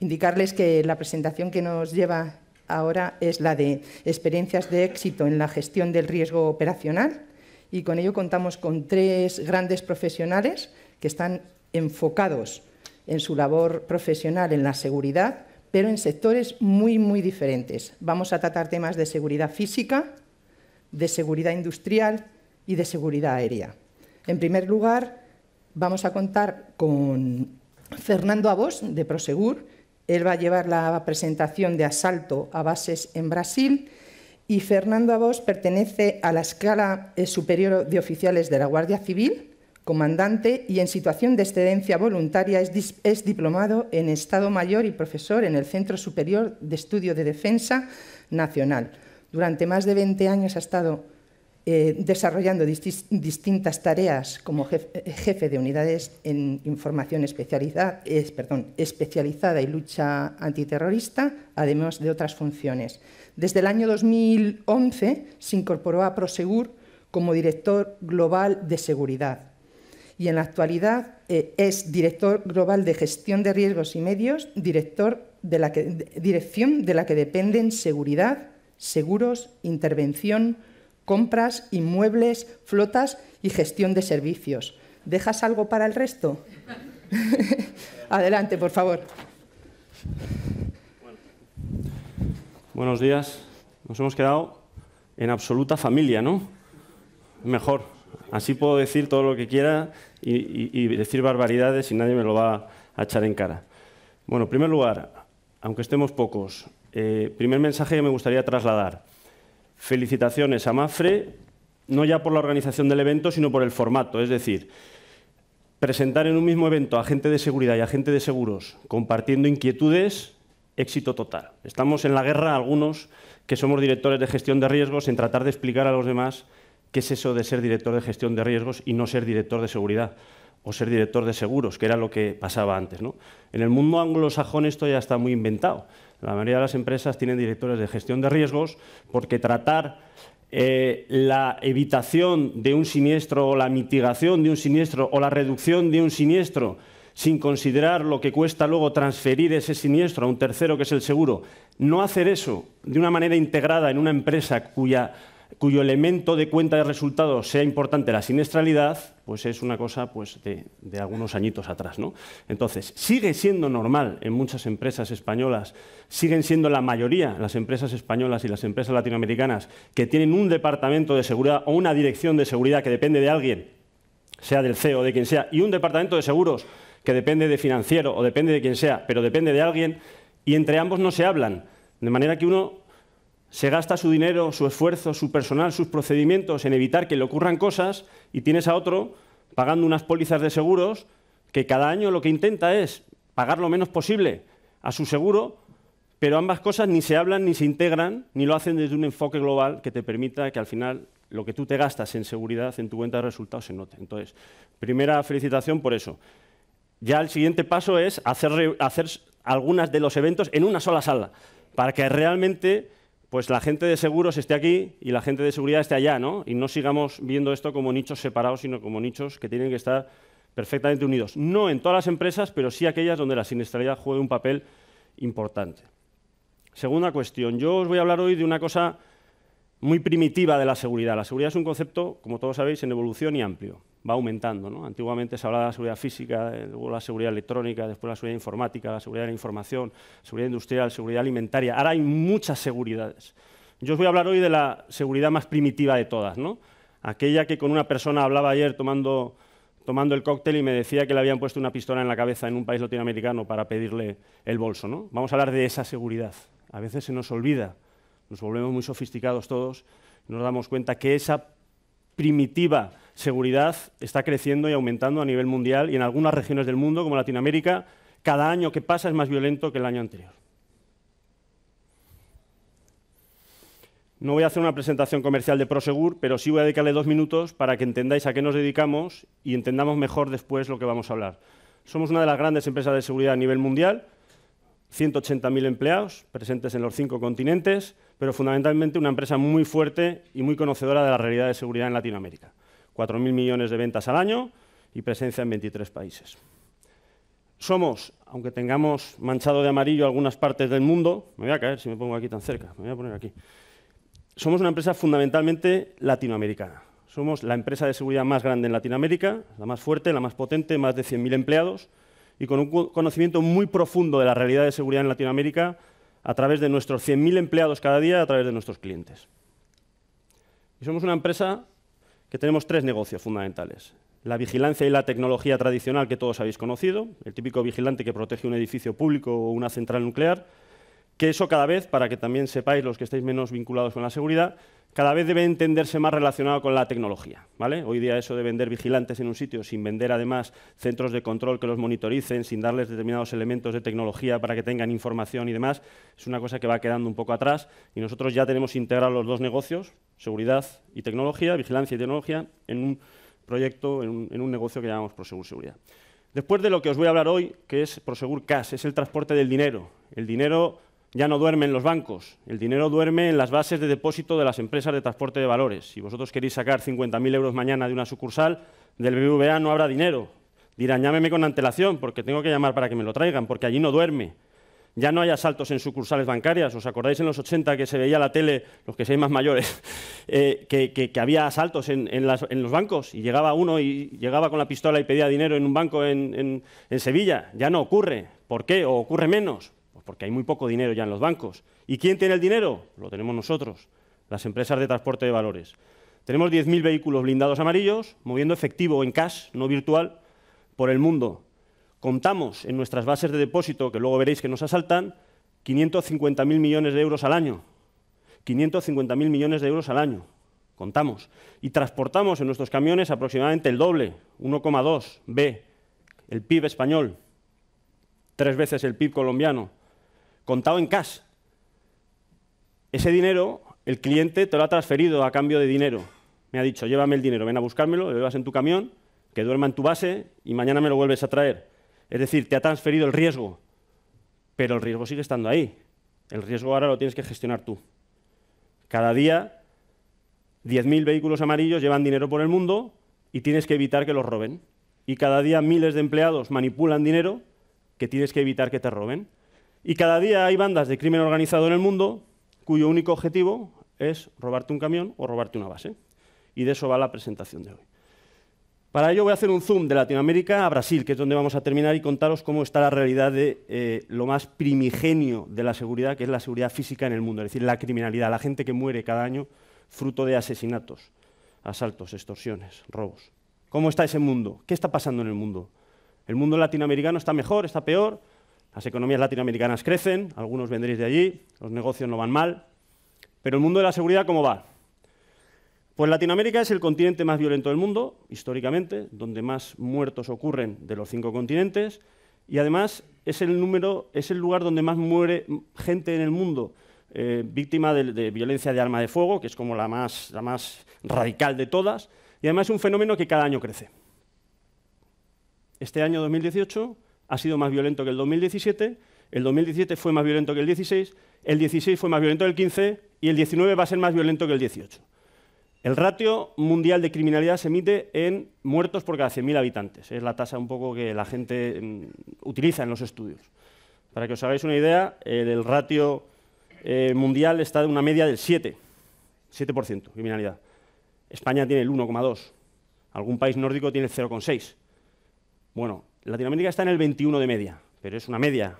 Indicarles que la presentación que nos lleva ahora es la de experiencias de éxito en la gestión del riesgo operacional y con ello contamos con tres grandes profesionales que están enfocados en su labor profesional en la seguridad, pero en sectores muy, muy diferentes. Vamos a tratar temas de seguridad física, de seguridad industrial y de seguridad aérea. En primer lugar, vamos a contar con Fernando Abos, de Prosegur, él va a llevar la presentación de asalto a bases en Brasil y Fernando Abos pertenece a la escala eh, superior de oficiales de la Guardia Civil, comandante y en situación de excedencia voluntaria es, es diplomado en Estado Mayor y profesor en el Centro Superior de Estudio de Defensa Nacional. Durante más de 20 años ha estado eh, desarrollando distintas tareas como jefe, de unidades en información especializada, y lucha antiterrorista, además de otras funciones. Desde el año 2011 se incorporó a Prosegur como director global de seguridad y en la actualidad eh, es director global de gestión de riesgos y medios, director de la dirección de la que dependen seguridad, seguros, intervención, compras, inmuebles, flotas y gestión de servicios. ¿Dejas algo para el resto? Adelante, por favor. Buenos días. Nos hemos quedado en absoluta familia, ¿no? Mejor. Así puedo decir todo lo que quiera y, decir barbaridades y nadie me lo va a echar en cara. Bueno, en primer lugar, aunque estemos pocos, eh, primer mensaje que me gustaría trasladar. Felicitaciones a Mafre, no ya por la organización del evento, sino por el formato, es decir, presentar en un mismo evento a gente de seguridad y a gente de seguros compartiendo inquietudes, éxito total. Estamos en la guerra algunos que somos directores de gestión de riesgos en tratar de explicar a los demás qué es eso de ser director de gestión de riesgos y no ser director de seguridad o ser director de seguros, que era lo que pasaba antes. En el mundo anglosajón esto ya está muy inventado. La mayoría de las empresas tienen directores de gestión de riesgos porque tratar eh, la evitación de un siniestro o la mitigación de un siniestro o la reducción de un siniestro sin considerar lo que cuesta luego transferir ese siniestro a un tercero que es el seguro, no hacer eso de una manera integrada en una empresa cuya cuyo elemento de cuenta de resultados sea importante la siniestralidad, pues es una cosa pues, de, algunos añitos atrás. ¿no? Entonces, sigue siendo normal en muchas empresas españolas, siguen siendo la mayoría las empresas españolas y las empresas latinoamericanas que tienen un departamento de seguridad o una dirección de seguridad que depende de alguien, sea del CEO, de quien sea, y un departamento de seguros que depende de financiero o depende de quien sea, pero depende de alguien, y entre ambos no se hablan. De manera que uno se gasta su dinero, su esfuerzo, su personal, sus procedimientos en evitar que le ocurran cosas y tienes a otro pagando unas pólizas de seguros que cada año lo que intenta es pagar lo menos posible a su seguro, pero ambas cosas ni se hablan, ni se integran, ni lo hacen desde un enfoque global que te permita que al final lo que tú te gastas en seguridad en tu cuenta de resultados se note. Entonces, primera felicitación por eso. Ya el siguiente paso es hacer, hacer algunas de los eventos en una sola sala, para que realmente pues la gente de seguros esté aquí y la gente de seguridad esté allá, ¿no? Y no sigamos viendo esto como nichos separados, sino como nichos que tienen que estar perfectamente unidos. No en todas las empresas, pero sí aquellas donde la siniestralidad juega un papel importante. Segunda cuestión, yo os voy a hablar hoy de una cosa muy primitiva de la seguridad. La seguridad es un concepto, como todos sabéis, en evolución y amplio. Va aumentando. ¿no? Antiguamente se hablaba de la seguridad física, eh, luego la seguridad electrónica, después la seguridad informática, la seguridad de la información, seguridad industrial, seguridad alimentaria. Ahora hay muchas seguridades. Yo os voy a hablar hoy de la seguridad más primitiva de todas, Aquella que con una persona hablaba ayer tomando, tomando el cóctel y me decía que le habían puesto una pistola en la cabeza en un país latinoamericano para pedirle el bolso, ¿no? Vamos a hablar de esa seguridad. A veces se nos olvida nos volvemos muy sofisticados todos, nos damos cuenta que esa primitiva seguridad está creciendo y aumentando a nivel mundial y en algunas regiones del mundo, como Latinoamérica, cada año que pasa es más violento que el año anterior. No voy a hacer una presentación comercial de Prosegur, pero sí voy a dedicarle dos minutos para que entendáis a qué nos dedicamos y entendamos mejor después lo que vamos a hablar. Somos una de las grandes empresas de seguridad a nivel mundial, 180.000 empleados presentes en los cinco continentes, pero fundamentalmente una empresa muy fuerte y muy conocedora de la realidad de seguridad en Latinoamérica. 4.000 millones de ventas al año y presencia en 23 países. Somos, aunque tengamos manchado de amarillo algunas partes del mundo, me voy a caer si me pongo aquí tan cerca, me voy a poner aquí. Somos una empresa fundamentalmente latinoamericana. Somos la empresa de seguridad más grande en Latinoamérica, la más fuerte, la más potente, más de 100.000 empleados y con un conocimiento muy profundo de la realidad de seguridad en Latinoamérica a través de nuestros 100.000 empleados cada día, a través de nuestros clientes. Y somos una empresa que tenemos tres negocios fundamentales. La vigilancia y la tecnología tradicional que todos habéis conocido, el típico vigilante que protege un edificio público o una central nuclear, que eso cada vez, para que también sepáis los que estáis menos vinculados con la seguridad, cada vez debe entenderse más relacionado con la tecnología. ¿vale? Hoy día eso de vender vigilantes en un sitio sin vender además centros de control que los monitoricen, sin darles determinados elementos de tecnología para que tengan información y demás, es una cosa que va quedando un poco atrás y nosotros ya tenemos integrados los dos negocios, seguridad y tecnología, vigilancia y tecnología, en un proyecto, en un, en un negocio que llamamos Prosegur Seguridad. Después de lo que os voy a hablar hoy, que es Prosegur Cash, es el transporte del dinero. El dinero ya no duerme en los bancos, el dinero duerme en las bases de depósito de las empresas de transporte de valores. Si vosotros queréis sacar 50.000 euros mañana de una sucursal, del BBVA no habrá dinero. Dirán, llámeme con antelación, porque tengo que llamar para que me lo traigan, porque allí no duerme. Ya no hay asaltos en sucursales bancarias. ¿Os acordáis en los 80 que se veía la tele, los que seáis más mayores, eh, que, había asaltos en, los bancos? Y llegaba uno y llegaba con la pistola y pedía dinero en un banco en, en Sevilla. Ya no ocurre. ¿Por qué? ¿O ocurre menos? porque hay muy poco dinero ya en los bancos. ¿Y quién tiene el dinero? Lo tenemos nosotros, las empresas de transporte de valores. Tenemos 10.000 vehículos blindados amarillos, moviendo efectivo en cash, no virtual, por el mundo. Contamos en nuestras bases de depósito, que luego veréis que nos asaltan, 550.000 millones de euros al año. 550.000 millones de euros al año. Contamos. Y transportamos en nuestros camiones aproximadamente el doble, 1,2 B, el PIB español, tres veces el PIB colombiano contado en cash. Ese dinero, el cliente te lo ha transferido a cambio de dinero. Me ha dicho, llévame el dinero, ven a buscármelo, lo llevas en tu camión, que duerma en tu base y mañana me lo vuelves a traer. Es decir, te ha transferido el riesgo, pero el riesgo sigue estando ahí. El riesgo ahora lo tienes que gestionar tú. Cada día, 10.000 vehículos amarillos llevan dinero por el mundo y tienes que evitar que los roben. Y cada día miles de empleados manipulan dinero que tienes que evitar que te roben. Y cada día hay bandas de crimen organizado en el mundo cuyo único objetivo es robarte un camión o robarte una base. Y de eso va la presentación de hoy. Para ello voy a hacer un zoom de Latinoamérica a Brasil, que es donde vamos a terminar y contaros cómo está la realidad de eh, lo más primigenio de la seguridad, que es la seguridad física en el mundo, es decir, la criminalidad, la gente que muere cada año fruto de asesinatos, asaltos, extorsiones, robos. ¿Cómo está ese mundo? ¿Qué está pasando en el mundo? ¿El mundo latinoamericano está mejor? ¿Está peor? Las economías latinoamericanas crecen, algunos vendréis de allí, los negocios no van mal, pero el mundo de la seguridad, ¿cómo va? Pues Latinoamérica es el continente más violento del mundo, históricamente, donde más muertos ocurren de los cinco continentes, y además es el, número, es el lugar donde más muere gente en el mundo eh, víctima de, violencia de arma de fuego, que es como la más, la más radical de todas, y además es un fenómeno que cada año crece. Este año 2018 ha sido más violento que el 2017, el 2017 fue más violento que el 16, el 16 fue más violento que el 15 y el 19 va a ser más violento que el 18. El ratio mundial de criminalidad se mide en muertos por cada 100.000 habitantes. Es la tasa un poco que la gente mm, utiliza en los estudios. Para que os hagáis una idea, eh, el, ratio eh, mundial está de una media del 7, 7% criminalidad. España tiene el 1,2. Algún país nórdico tiene el 0,6. Bueno, Latinoamérica está en el 21 de media, pero es una media.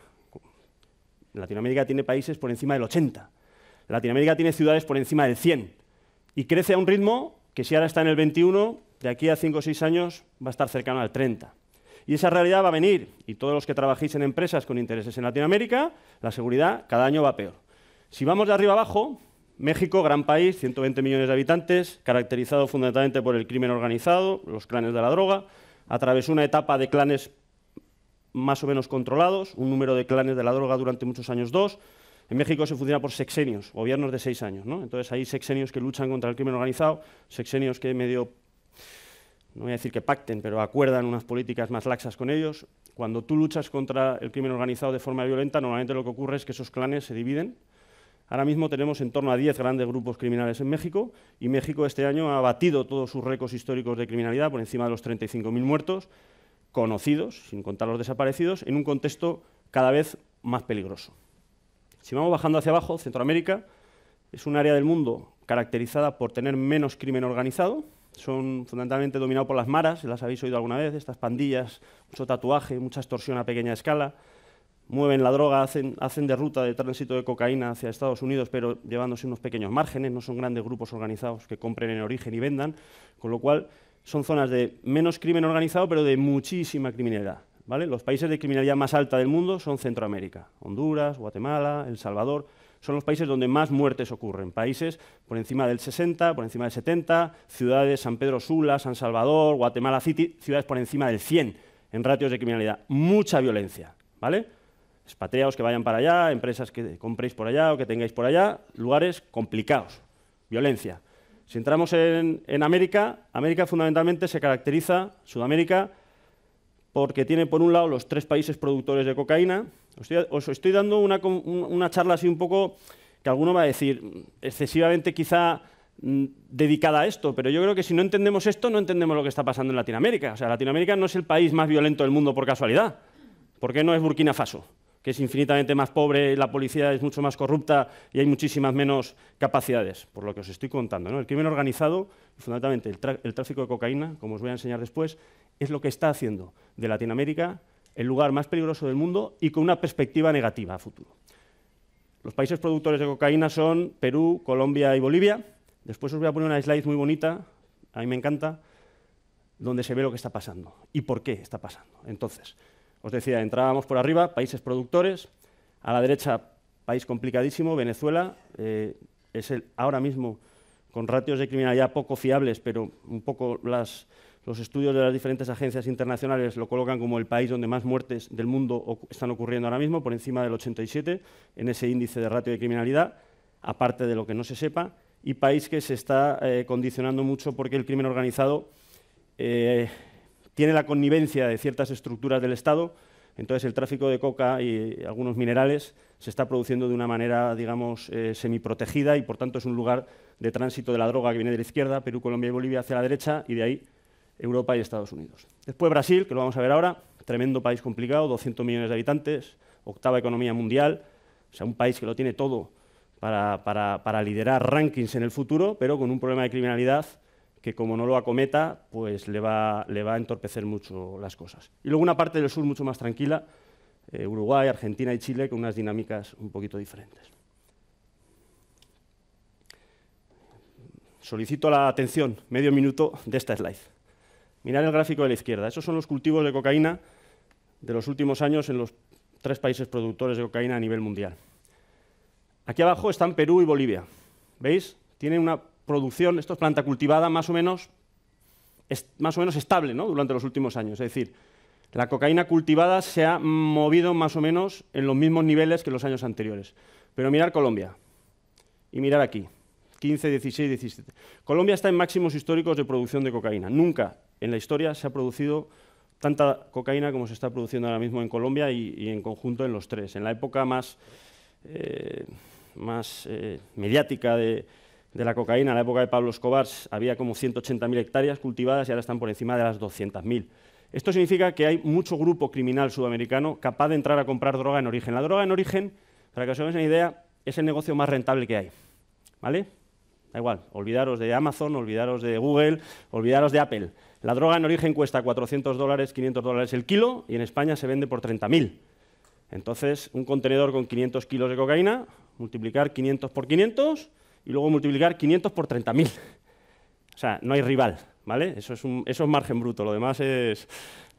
Latinoamérica tiene países por encima del 80. Latinoamérica tiene ciudades por encima del 100. Y crece a un ritmo que si ahora está en el 21, de aquí a 5 o 6 años va a estar cercano al 30. Y esa realidad va a venir. Y todos los que trabajéis en empresas con intereses en Latinoamérica, la seguridad cada año va peor. Si vamos de arriba abajo, México, gran país, 120 millones de habitantes, caracterizado fundamentalmente por el crimen organizado, los clanes de la droga, a través de una etapa de clanes más o menos controlados, un número de clanes de la droga durante muchos años dos. En México se funciona por sexenios, gobiernos de seis años. Entonces hay sexenios que luchan contra el crimen organizado, sexenios que medio, no voy a decir que pacten, pero acuerdan unas políticas más laxas con ellos. Cuando tú luchas contra el crimen organizado de forma violenta, normalmente lo que ocurre es que esos clanes se dividen Ahora mismo tenemos en torno a 10 grandes grupos criminales en México y México este año ha batido todos sus récords históricos de criminalidad por encima de los 35.000 muertos conocidos, sin contar los desaparecidos, en un contexto cada vez más peligroso. Si vamos bajando hacia abajo, Centroamérica es un área del mundo caracterizada por tener menos crimen organizado, son fundamentalmente dominados por las maras, las habéis oído alguna vez, estas pandillas, mucho tatuaje, mucha extorsión a pequeña escala, mueven la droga, hacen, hacen de ruta de tránsito de cocaína hacia Estados Unidos, pero llevándose unos pequeños márgenes, no son grandes grupos organizados que compren en origen y vendan, con lo cual son zonas de menos crimen organizado, pero de muchísima criminalidad. ¿vale? Los países de criminalidad más alta del mundo son Centroamérica, Honduras, Guatemala, El Salvador, son los países donde más muertes ocurren, países por encima del 60, por encima del 70, ciudades San Pedro Sula, San Salvador, Guatemala City, ciudades por encima del 100 en ratios de criminalidad, mucha violencia, ¿vale? expatriados que vayan para allá, empresas que compréis por allá o que tengáis por allá, lugares complicados, violencia. Si entramos en, América, América fundamentalmente se caracteriza, Sudamérica, porque tiene por un lado los tres países productores de cocaína. Os estoy, dando una, charla así un poco que alguno va a decir, excesivamente quizá mm, dedicada a esto, pero yo creo que si no entendemos esto, no entendemos lo que está pasando en Latinoamérica. O sea, Latinoamérica no es el país más violento del mundo por casualidad. ¿Por qué no es Burkina Faso? que es infinitamente más pobre, la policía es mucho más corrupta y hay muchísimas menos capacidades, por lo que os estoy contando. El crimen organizado, fundamentalmente el, tráfico de cocaína, como os voy a enseñar después, es lo que está haciendo de Latinoamérica el lugar más peligroso del mundo y con una perspectiva negativa a futuro. Los países productores de cocaína son Perú, Colombia y Bolivia. Después os voy a poner una slide muy bonita, a mí me encanta, donde se ve lo que está pasando y por qué está pasando. Entonces, os decía, entrábamos por arriba, países productores, a la derecha, país complicadísimo, Venezuela, eh, es el, ahora mismo con ratios de criminalidad poco fiables, pero un poco las, los estudios de las diferentes agencias internacionales lo colocan como el país donde más muertes del mundo están ocurriendo ahora mismo, por encima del 87, en ese índice de ratio de criminalidad, aparte de lo que no se sepa, y país que se está eh, condicionando mucho porque el crimen organizado eh, tiene la connivencia de ciertas estructuras del Estado, entonces el tráfico de coca y algunos minerales se está produciendo de una manera, digamos, eh, semiprotegida y por tanto es un lugar de tránsito de la droga que viene de la izquierda, Perú, Colombia y Bolivia hacia la derecha y de ahí Europa y Estados Unidos. Después Brasil, que lo vamos a ver ahora, tremendo país complicado, 200 millones de habitantes, octava economía mundial, o sea, un país que lo tiene todo para, para liderar rankings en el futuro, pero con un problema de criminalidad que como no lo acometa, pues le va, le va a entorpecer mucho las cosas. Y luego una parte del sur mucho más tranquila, eh, Uruguay, Argentina y Chile, con unas dinámicas un poquito diferentes. Solicito la atención, medio minuto, de esta slide. Mirad el gráfico de la izquierda. Esos son los cultivos de cocaína de los últimos años en los tres países productores de cocaína a nivel mundial. Aquí abajo están Perú y Bolivia. ¿Veis? Tienen una producción, esto es planta cultivada más o menos, es, más o menos estable ¿no? durante los últimos años. Es decir, la cocaína cultivada se ha movido más o menos en los mismos niveles que los años anteriores. Pero mirar Colombia y mirar aquí, 15, 16, 17. Colombia está en máximos históricos de producción de cocaína. Nunca en la historia se ha producido tanta cocaína como se está produciendo ahora mismo en Colombia y, en conjunto en los tres. En la época más, eh, más eh, mediática de, de la cocaína en la época de Pablo Escobar había como 180.000 hectáreas cultivadas y ahora están por encima de las 200.000. Esto significa que hay mucho grupo criminal sudamericano capaz de entrar a comprar droga en origen. La droga en origen, para que os hagáis una idea, es el negocio más rentable que hay. ¿Vale? Da igual, olvidaros de Amazon, olvidaros de Google, olvidaros de Apple. La droga en origen cuesta 400 dólares, 500 dólares el kilo y en España se vende por 30.000. Entonces, un contenedor con 500 kilos de cocaína, multiplicar 500 por 500, y luego multiplicar 500 por 30.000. O sea, no hay rival, ¿vale? Eso es, eso es margen bruto, lo demás es,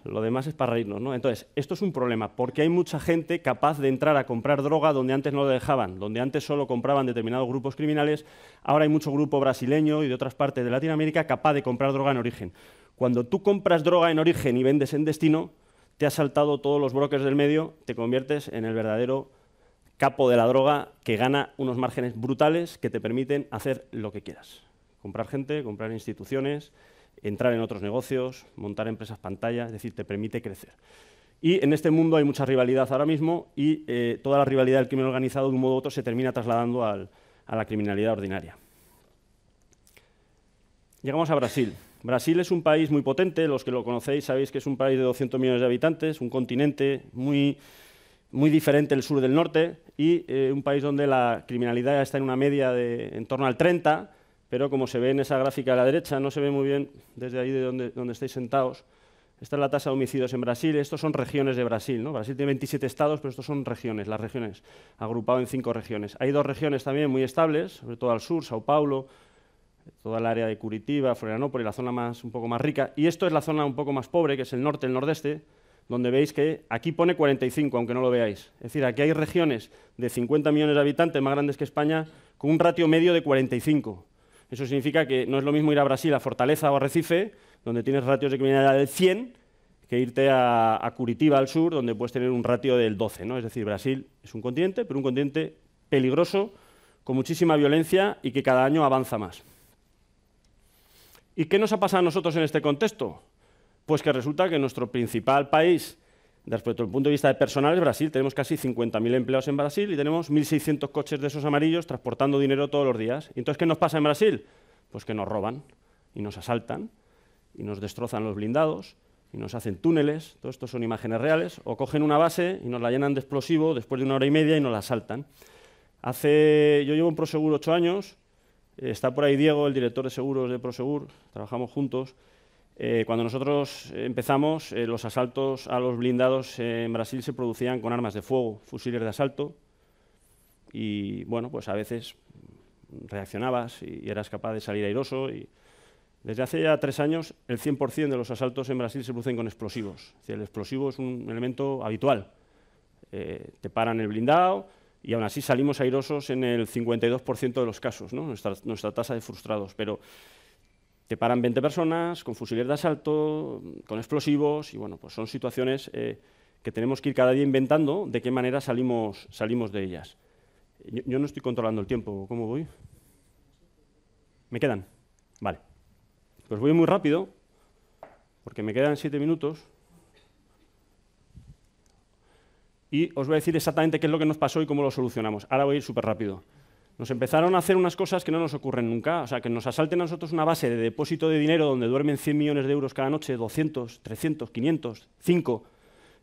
lo demás es para reírnos, ¿no? Entonces, esto es un problema, porque hay mucha gente capaz de entrar a comprar droga donde antes no lo dejaban, donde antes solo compraban determinados grupos criminales, ahora hay mucho grupo brasileño y de otras partes de Latinoamérica capaz de comprar droga en origen. Cuando tú compras droga en origen y vendes en destino, te has saltado todos los brokers del medio, te conviertes en el verdadero capo de la droga que gana unos márgenes brutales que te permiten hacer lo que quieras. Comprar gente, comprar instituciones, entrar en otros negocios, montar empresas pantalla, es decir, te permite crecer. Y en este mundo hay mucha rivalidad ahora mismo y eh, toda la rivalidad del crimen organizado de un modo u otro se termina trasladando a la criminalidad ordinaria. Llegamos a Brasil. Brasil es un país muy potente, los que lo conocéis sabéis que es un país de 200 millones de habitantes, un continente muy muy diferente el sur del norte y eh, un país donde la criminalidad está en una media de en torno al 30, pero como se ve en esa gráfica a la derecha, no se ve muy bien desde ahí de donde, donde estáis sentados, esta es la tasa de homicidios en Brasil, estos son regiones de Brasil, ¿no? Brasil tiene 27 estados, pero estos son regiones, las regiones, agrupado en cinco regiones. Hay dos regiones también muy estables, sobre todo al sur, Sao Paulo, toda el área de Curitiba, Florianópolis, la zona más, un poco más rica, y esto es la zona un poco más pobre, que es el norte, el nordeste, donde veis que aquí pone 45, aunque no lo veáis. Es decir, aquí hay regiones de 50 millones de habitantes más grandes que España con un ratio medio de 45. Eso significa que no es lo mismo ir a Brasil, a Fortaleza o a Recife, donde tienes ratios de criminalidad del 100, que irte a, Curitiba al sur, donde puedes tener un ratio del 12. ¿no? Es decir, Brasil es un continente, pero un continente peligroso, con muchísima violencia y que cada año avanza más. ¿Y qué nos ha pasado a nosotros en este contexto? Pues que resulta que nuestro principal país, desde el punto de vista de personal, es Brasil. Tenemos casi 50.000 empleados en Brasil y tenemos 1.600 coches de esos amarillos transportando dinero todos los días. ¿Y entonces qué nos pasa en Brasil? Pues que nos roban y nos asaltan y nos destrozan los blindados y nos hacen túneles, todo esto son imágenes reales, o cogen una base y nos la llenan de explosivo después de una hora y media y nos la asaltan. Hace, yo llevo en Prosegur ocho años, está por ahí Diego, el director de seguros de Prosegur, trabajamos juntos, eh, cuando nosotros empezamos, eh, los asaltos a los blindados en Brasil se producían con armas de fuego, fusiles de asalto, y bueno, pues a veces reaccionabas y, eras capaz de salir airoso. Y desde hace ya tres años, el 100% de los asaltos en Brasil se producen con explosivos. el explosivo es un elemento habitual. Eh, te paran el blindado y aún así salimos airosos en el 52% de los casos, nuestra, nuestra tasa de frustrados. Pero te paran 20 personas con fusiles de asalto, con explosivos, y bueno, pues son situaciones eh, que tenemos que ir cada día inventando de qué manera salimos, salimos de ellas. Yo, no estoy controlando el tiempo, ¿cómo voy? ¿Me quedan? Vale. Pues voy muy rápido, porque me quedan 7 minutos. Y os voy a decir exactamente qué es lo que nos pasó y cómo lo solucionamos. Ahora voy a ir súper rápido. Nos empezaron a hacer unas cosas que no nos ocurren nunca, o sea, que nos asalten a nosotros una base de depósito de dinero donde duermen 100 millones de euros cada noche, 200, 300, 500, 5.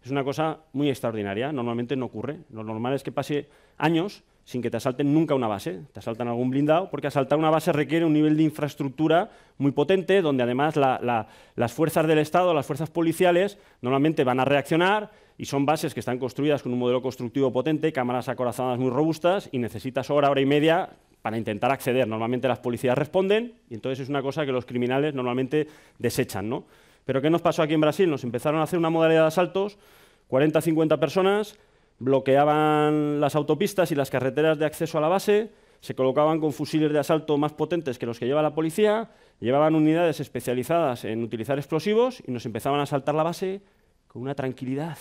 Es una cosa muy extraordinaria, normalmente no ocurre. Lo normal es que pase años sin que te asalten nunca una base, te asaltan algún blindado, porque asaltar una base requiere un nivel de infraestructura muy potente, donde además las fuerzas del Estado, las fuerzas policiales, normalmente van a reaccionar, y son bases que están construidas con un modelo constructivo potente, cámaras acorazadas muy robustas y necesitas hora, hora y media para intentar acceder. Normalmente las policías responden y entonces es una cosa que los criminales normalmente desechan. ¿no? Pero ¿qué nos pasó aquí en Brasil? Nos empezaron a hacer una modalidad de asaltos, 40-50 personas, bloqueaban las autopistas y las carreteras de acceso a la base, se colocaban con fusiles de asalto más potentes que los que lleva la policía, llevaban unidades especializadas en utilizar explosivos y nos empezaban a asaltar la base con una tranquilidad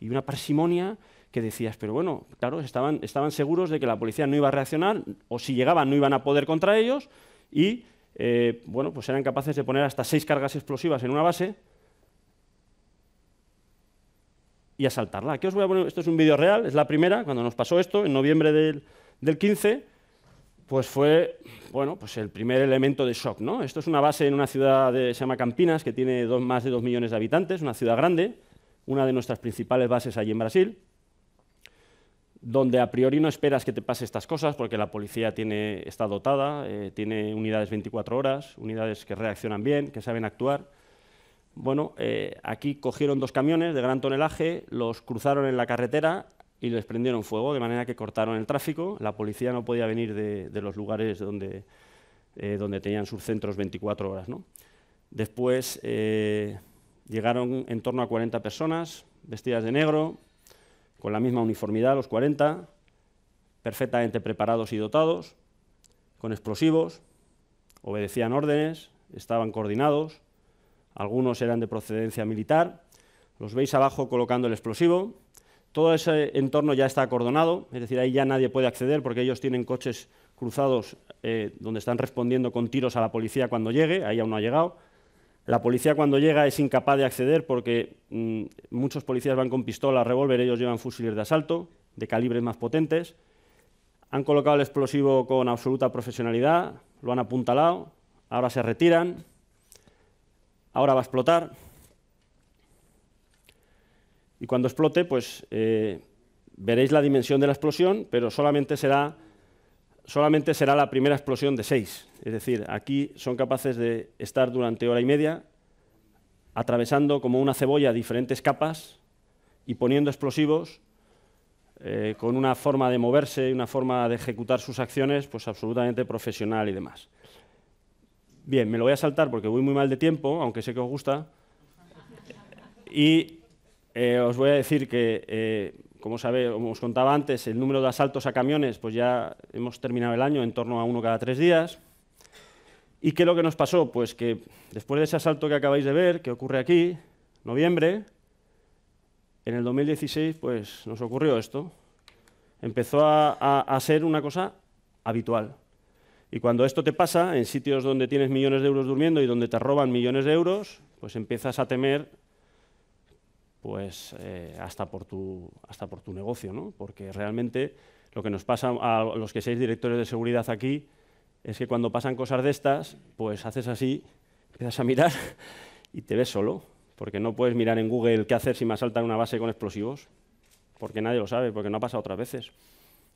y una parsimonia que decías, pero bueno, claro, estaban, estaban seguros de que la policía no iba a reaccionar, o si llegaban no iban a poder contra ellos, y eh, bueno, pues eran capaces de poner hasta seis cargas explosivas en una base y asaltarla. Aquí os voy a poner, esto es un vídeo real, es la primera, cuando nos pasó esto, en noviembre del, del 15, pues fue bueno, pues el primer elemento de shock. ¿no? Esto es una base en una ciudad de, se llama Campinas, que tiene dos, más de dos millones de habitantes, una ciudad grande, una de nuestras principales bases allí en Brasil, donde a priori no esperas que te pase estas cosas, porque la policía tiene, está dotada, eh, tiene unidades 24 horas, unidades que reaccionan bien, que saben actuar. Bueno, eh, aquí cogieron dos camiones de gran tonelaje, los cruzaron en la carretera y les prendieron fuego, de manera que cortaron el tráfico. La policía no podía venir de, los lugares donde, eh, donde tenían sus centros 24 horas. Después, Llegaron en torno a 40 personas, vestidas de negro, con la misma uniformidad, los 40, perfectamente preparados y dotados, con explosivos, obedecían órdenes, estaban coordinados, algunos eran de procedencia militar, los veis abajo colocando el explosivo, todo ese entorno ya está acordonado, es decir, ahí ya nadie puede acceder porque ellos tienen coches cruzados eh, donde están respondiendo con tiros a la policía cuando llegue, ahí aún no ha llegado, la policía cuando llega es incapaz de acceder porque mm, muchos policías van con pistola, revólver, ellos llevan fusiles de asalto, de calibres más potentes. Han colocado el explosivo con absoluta profesionalidad, lo han apuntalado, ahora se retiran, ahora va a explotar. Y cuando explote, pues eh, veréis la dimensión de la explosión, pero solamente será solamente será la primera explosión de seis. Es decir, aquí son capaces de estar durante hora y media atravesando como una cebolla diferentes capas y poniendo explosivos eh, con una forma de moverse y una forma de ejecutar sus acciones pues absolutamente profesional y demás. Bien, me lo voy a saltar porque voy muy mal de tiempo, aunque sé que os gusta. Y eh, os voy a decir que eh, como os contaba antes, el número de asaltos a camiones, pues ya hemos terminado el año en torno a uno cada tres días. ¿Y qué es lo que nos pasó? Pues que después de ese asalto que acabáis de ver, que ocurre aquí, noviembre, en el 2016 pues nos ocurrió esto. Empezó a ser una cosa habitual. Y cuando esto te pasa, en sitios donde tienes millones de euros durmiendo y donde te roban millones de euros, pues empiezas a temer pues eh, hasta, por tu, hasta por tu negocio, ¿no? Porque realmente lo que nos pasa a los que seis directores de seguridad aquí es que cuando pasan cosas de estas, pues haces así, empiezas a mirar y te ves solo, porque no puedes mirar en Google qué hacer si me asaltan una base con explosivos, porque nadie lo sabe, porque no ha pasado otras veces.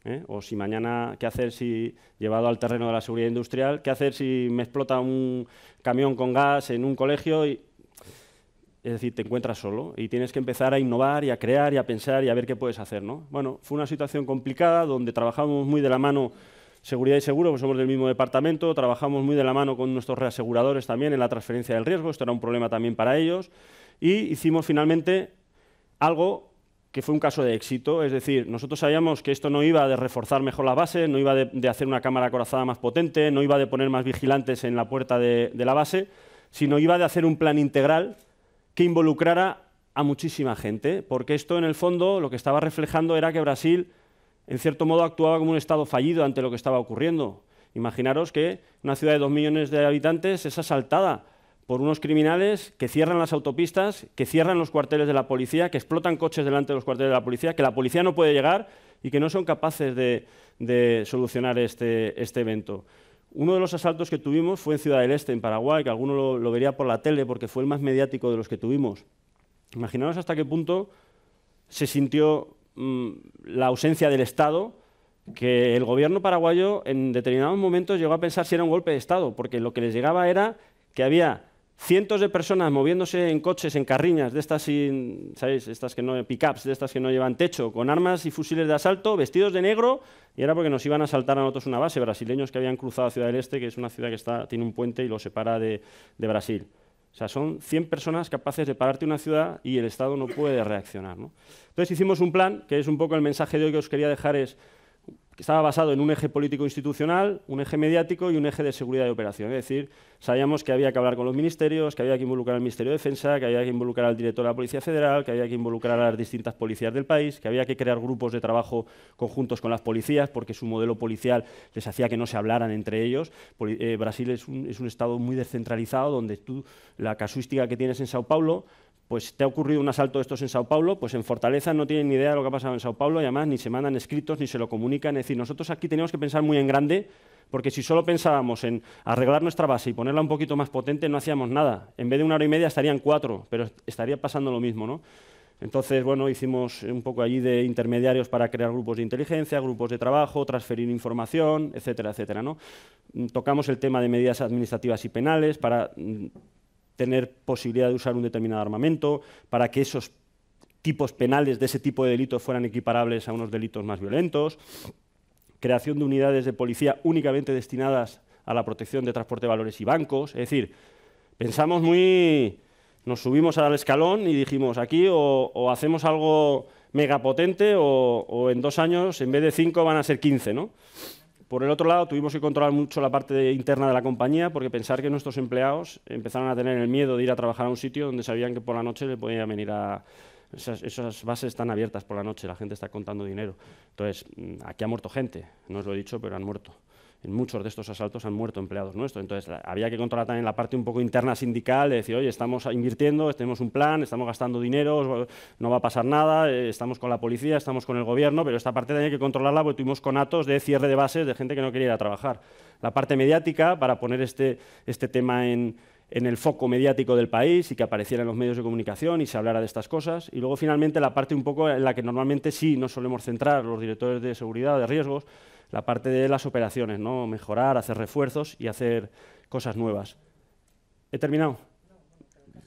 ¿eh? O si mañana, qué hacer si, llevado al terreno de la seguridad industrial, qué hacer si me explota un camión con gas en un colegio y es decir, te encuentras solo y tienes que empezar a innovar y a crear y a pensar y a ver qué puedes hacer. Bueno, fue una situación complicada donde trabajamos muy de la mano seguridad y seguro, pues somos del mismo departamento, trabajamos muy de la mano con nuestros reaseguradores también en la transferencia del riesgo, esto era un problema también para ellos, y hicimos finalmente algo que fue un caso de éxito, es decir, nosotros sabíamos que esto no iba de reforzar mejor la base, no iba de, hacer una cámara acorazada más potente, no iba de poner más vigilantes en la puerta de, de la base, sino iba de hacer un plan integral que involucrara a muchísima gente, porque esto en el fondo lo que estaba reflejando era que Brasil, en cierto modo, actuaba como un Estado fallido ante lo que estaba ocurriendo. Imaginaros que una ciudad de dos millones de habitantes es asaltada por unos criminales que cierran las autopistas, que cierran los cuarteles de la policía, que explotan coches delante de los cuarteles de la policía, que la policía no puede llegar y que no son capaces de, solucionar este, este evento. Uno de los asaltos que tuvimos fue en Ciudad del Este, en Paraguay, que alguno lo, vería por la tele porque fue el más mediático de los que tuvimos. Imaginaros hasta qué punto se sintió mm, la ausencia del Estado, que el gobierno paraguayo en determinados momentos llegó a pensar si era un golpe de Estado, porque lo que les llegaba era que había cientos de personas moviéndose en coches, en carriñas, de estas, ¿sabéis? Estas que no, pickups, de estas que no llevan techo, con armas y fusiles de asalto, vestidos de negro, y era porque nos iban a asaltar a nosotros una base, brasileños que habían cruzado Ciudad del Este, que es una ciudad que está, tiene un puente y lo separa de, Brasil. O sea, son 100 personas capaces de pararte una ciudad y el Estado no puede reaccionar. Entonces hicimos un plan, que es un poco el mensaje de hoy que os quería dejar, es que estaba basado en un eje político-institucional, un eje mediático y un eje de seguridad y operación. Es decir, sabíamos que había que hablar con los ministerios, que había que involucrar al Ministerio de Defensa, que había que involucrar al director de la Policía Federal, que había que involucrar a las distintas policías del país, que había que crear grupos de trabajo conjuntos con las policías, porque su modelo policial les hacía que no se hablaran entre ellos. Eh, Brasil es un, es un estado muy descentralizado, donde tú, la casuística que tienes en Sao Paulo, pues te ha ocurrido un asalto de estos en Sao Paulo, pues en Fortaleza no tienen ni idea de lo que ha pasado en Sao Paulo y además ni se mandan escritos ni se lo comunican. Es decir, nosotros aquí tenemos que pensar muy en grande porque si solo pensábamos en arreglar nuestra base y ponerla un poquito más potente no hacíamos nada. En vez de una hora y media estarían cuatro, pero estaría pasando lo mismo, ¿no? Entonces, bueno, hicimos un poco allí de intermediarios para crear grupos de inteligencia, grupos de trabajo, transferir información, etcétera, etcétera. ¿no? Tocamos el tema de medidas administrativas y penales para mm, tener posibilidad de usar un determinado armamento, para que esos tipos penales de ese tipo de delitos fueran equiparables a unos delitos más violentos, creación de unidades de policía únicamente destinadas a la protección de transporte de valores y bancos. Es decir, pensamos muy... Nos subimos al escalón y dijimos, aquí o, hacemos algo megapotente o, o en dos años, en vez de cinco, van a ser quince, ¿no? Por el otro lado, tuvimos que controlar mucho la parte interna de la compañía, porque pensar que nuestros empleados empezaron a tener el miedo de ir a trabajar a un sitio donde sabían que por la noche le podían venir a... esas bases están abiertas por la noche, la gente está contando dinero. Entonces, mm, aquí ha muerto gente, no os lo he dicho, pero han muerto en muchos de estos asaltos han muerto empleados nuestros. Entonces, había que controlar también la parte un poco interna sindical, decir, oye, estamos invirtiendo, tenemos un plan, estamos gastando dinero, no va a pasar nada, eh, estamos con la policía, estamos con el gobierno, pero esta parte tenía que controlarla porque tuvimos conatos de cierre de bases de gente que no quería ir a trabajar. La parte mediática, para poner este, este tema en, en el foco mediático del país y que apareciera en los medios de comunicación y se hablara de estas cosas. Y luego, finalmente, la parte un poco en la que normalmente sí nos solemos centrar los directores de seguridad, de riesgos, la parte de las operaciones, ¿no? mejorar, hacer refuerzos y hacer cosas nuevas. ¿He terminado?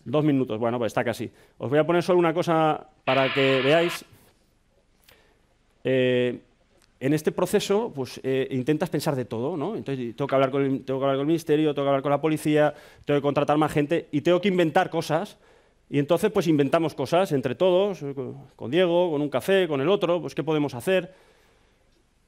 Dos minutos, bueno, pues está casi. Os voy a poner solo una cosa para que veáis. Eh, en este proceso pues, eh, intentas pensar de todo, ¿no? Entonces, tengo que, hablar con el, ministerio, tengo que hablar con la policía, tengo que contratar más gente y tengo que inventar cosas. Y entonces, pues inventamos cosas entre todos, eh, con Diego, con un café, con el otro, pues qué podemos hacer.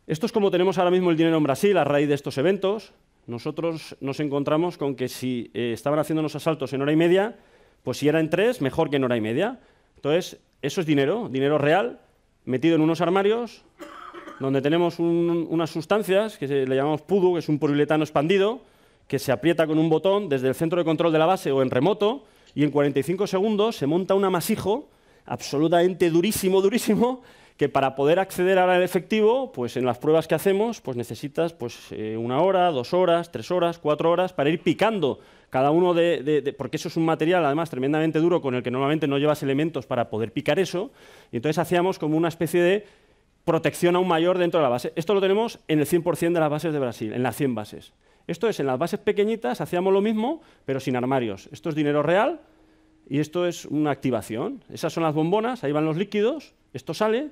Esto es como tenemos ahora mismo el dinero en Brasil a raíz de estos eventos. Nosotros nos encontramos con que si eh, estaban haciendo unos asaltos en hora y media, pues si era en tres, mejor que en hora y media. Entonces, eso es dinero, dinero real, metido en unos armarios, donde tenemos unas sustancias que le llamamos PUDU, que es un poliuretano expandido, que se aprieta con un botón desde el centro de control de la base o en remoto, y en 45 segundos se monta un amasijo absolutamente durísimo, durísimo, que para poder acceder al efectivo, pues en las pruebas que hacemos, pues necesitas pues, eh, una hora, dos horas, tres horas, cuatro horas, para ir picando cada uno de, Porque eso es un material, además, tremendamente duro, con el que normalmente no llevas elementos para poder picar eso. Y entonces hacíamos como una especie de protección aún mayor dentro de la base. Esto lo tenemos en el 100% de las bases de Brasil, en las 100 bases. Esto es, en las bases pequeñitas hacíamos lo mismo, pero sin armarios. Esto es dinero real y esto es una activación. Esas son las bombonas, ahí van los líquidos, esto sale.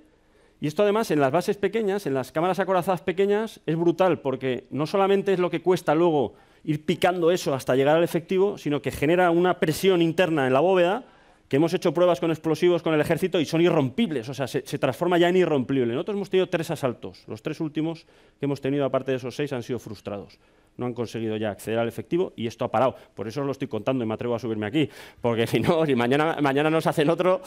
Y esto además en las bases pequeñas, en las cámaras acorazadas pequeñas, es brutal porque no solamente es lo que cuesta luego ir picando eso hasta llegar al efectivo, sino que genera una presión interna en la bóveda que hemos hecho pruebas con explosivos con el ejército y son irrompibles, o sea, se, transforma ya en irrompible. Nosotros hemos tenido tres asaltos, los tres últimos que hemos tenido, aparte de esos seis, han sido frustrados. No han conseguido ya acceder al efectivo y esto ha parado. Por eso os lo estoy contando y me atrevo a subirme aquí, porque si no, si mañana, mañana nos hacen otro,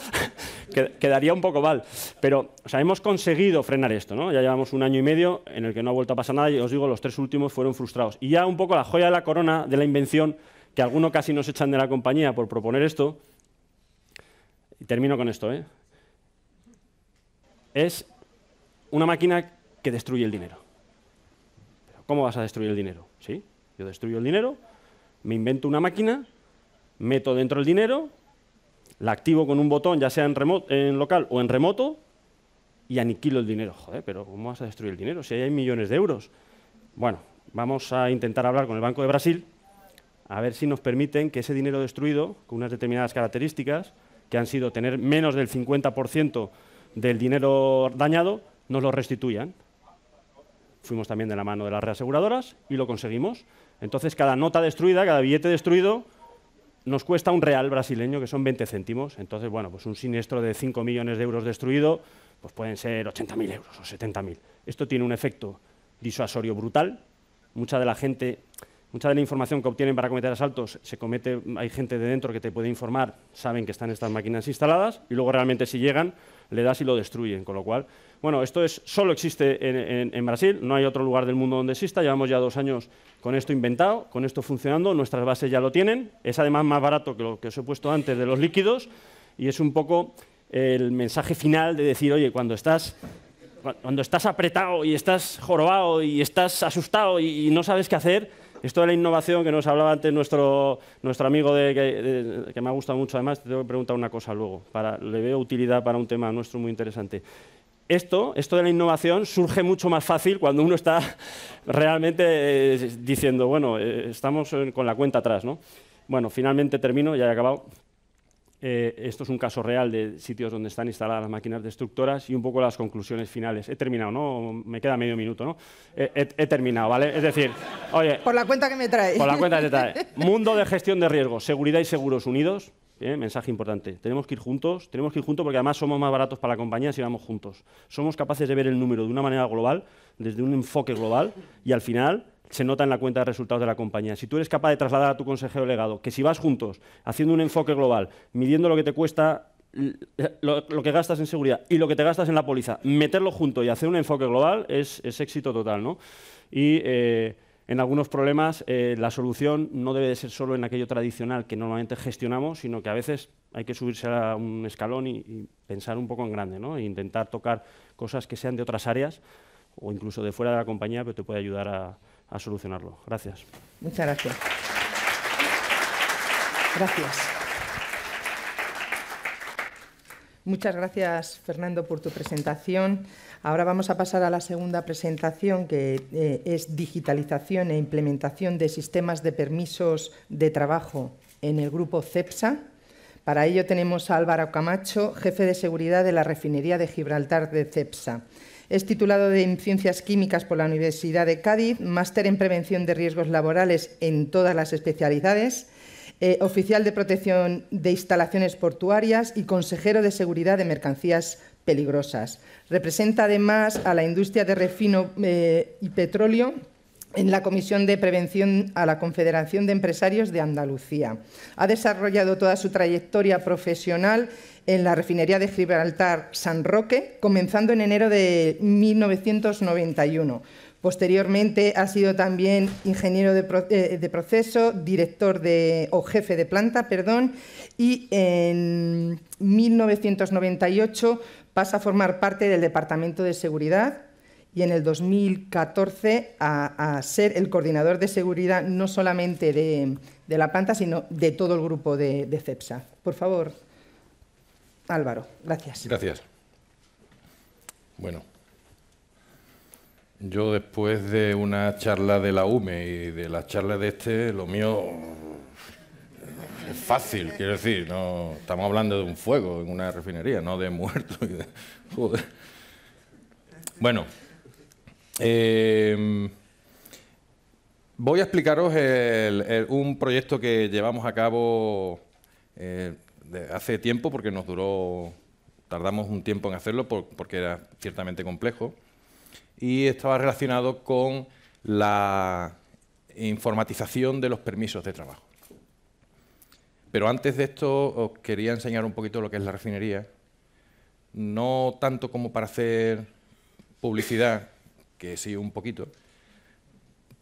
quedaría un poco mal. Pero, o sea, hemos conseguido frenar esto, ¿no? Ya llevamos un año y medio en el que no ha vuelto a pasar nada y os digo, los tres últimos fueron frustrados. Y ya un poco la joya de la corona de la invención, que alguno casi nos echan de la compañía por proponer esto, y termino con esto, ¿eh? es una máquina que destruye el dinero. ¿Cómo vas a destruir el dinero? ¿Sí? Yo destruyo el dinero, me invento una máquina, meto dentro el dinero, la activo con un botón, ya sea en, en local o en remoto, y aniquilo el dinero. Joder, pero ¿cómo vas a destruir el dinero si ahí hay millones de euros? Bueno, vamos a intentar hablar con el Banco de Brasil a ver si nos permiten que ese dinero destruido, con unas determinadas características, que han sido tener menos del 50% del dinero dañado, nos lo restituyan. Fuimos también de la mano de las reaseguradoras y lo conseguimos. Entonces, cada nota destruida, cada billete destruido, nos cuesta un real brasileño, que son 20 céntimos. Entonces, bueno, pues un siniestro de 5 millones de euros destruido, pues pueden ser 80.000 euros o 70.000. Esto tiene un efecto disuasorio brutal. Mucha de la gente Mucha de la información que obtienen para cometer asaltos se comete, hay gente de dentro que te puede informar, saben que están estas máquinas instaladas y luego realmente si llegan le das y lo destruyen, con lo cual, bueno, esto es, solo existe en, Brasil, no hay otro lugar del mundo donde exista, llevamos ya dos años con esto inventado, con esto funcionando, nuestras bases ya lo tienen, es además más barato que lo que os he puesto antes de los líquidos y es un poco el mensaje final de decir, oye, cuando estás cuando estás apretado y estás jorobado y estás asustado y, no sabes qué hacer, esto de la innovación que nos hablaba antes nuestro, nuestro amigo, de, que me ha gustado mucho además, te tengo que preguntar una cosa luego, para, le veo utilidad para un tema nuestro muy interesante. Esto, esto de la innovación surge mucho más fácil cuando uno está realmente eh, diciendo, bueno, eh, estamos con la cuenta atrás, ¿no? Bueno, finalmente termino, ya he acabado. Eh, esto es un caso real de sitios donde están instaladas las máquinas destructoras y un poco las conclusiones finales. He terminado, ¿no? Me queda medio minuto, ¿no? he, terminado, ¿vale? Es decir, oye... Por la cuenta que me trae. Por la cuenta que trae. Mundo de gestión de riesgos, seguridad y seguros unidos. ¿eh? Mensaje importante. Tenemos que ir juntos, tenemos que ir juntos porque además somos más baratos para la compañía si vamos juntos. Somos capaces de ver el número de una manera global, desde un enfoque global y al final se nota en la cuenta de resultados de la compañía. Si tú eres capaz de trasladar a tu consejero legado, que si vas juntos, haciendo un enfoque global, midiendo lo que te cuesta, lo, que gastas en seguridad y lo que te gastas en la póliza, meterlo junto y hacer un enfoque global es, éxito total. Y eh, en algunos problemas eh, la solución no debe de ser solo en aquello tradicional que normalmente gestionamos, sino que a veces hay que subirse a un escalón y, pensar un poco en grande ¿no? e intentar tocar cosas que sean de otras áreas o incluso de fuera de la compañía, pero te puede ayudar a, a solucionarlo. Gracias. Muchas gracias. Gracias. Muchas gracias, Fernando, por tu presentación. Ahora vamos a pasar a la segunda presentación, que eh, es digitalización e implementación de sistemas de permisos de trabajo en el grupo CEPSA. Para ello tenemos a Álvaro Camacho, jefe de seguridad de la refinería de Gibraltar de CEPSA. Es titulado en Ciencias Químicas por la Universidad de Cádiz, máster en Prevención de Riesgos Laborales en todas las especialidades, eh, oficial de protección de instalaciones portuarias y consejero de seguridad de mercancías peligrosas. Representa además a la industria de refino eh, y petróleo en la Comisión de Prevención a la Confederación de Empresarios de Andalucía. Ha desarrollado toda su trayectoria profesional en la refinería de Gibraltar San Roque, comenzando en enero de 1991. Posteriormente ha sido también ingeniero eh, de, proceso, director de, o jefe de planta, perdón, y en 1998 pasa a formar parte del Departamento de Seguridad y en el 2014 a, ser el coordinador de seguridad no solamente de, la planta, sino de todo el grupo de, CEPSA. Por favor, Álvaro, gracias. Gracias. Bueno, yo después de una charla de la UME y de la charla de este, lo mío es fácil, quiero decir, no estamos hablando de un fuego en una refinería, no de muertos. Bueno, Em, voy a explicaros un proyecto que llevamos a cabo eh, hace tiempo, porque nos duró, tardamos un tiempo en hacerlo porque era ciertamente complejo, y estaba relacionado con la informatización de los permisos de trabajo. Pero antes de esto os quería enseñar un poquito lo que es la refinería, no tanto como para hacer publicidad, que sí un poquito,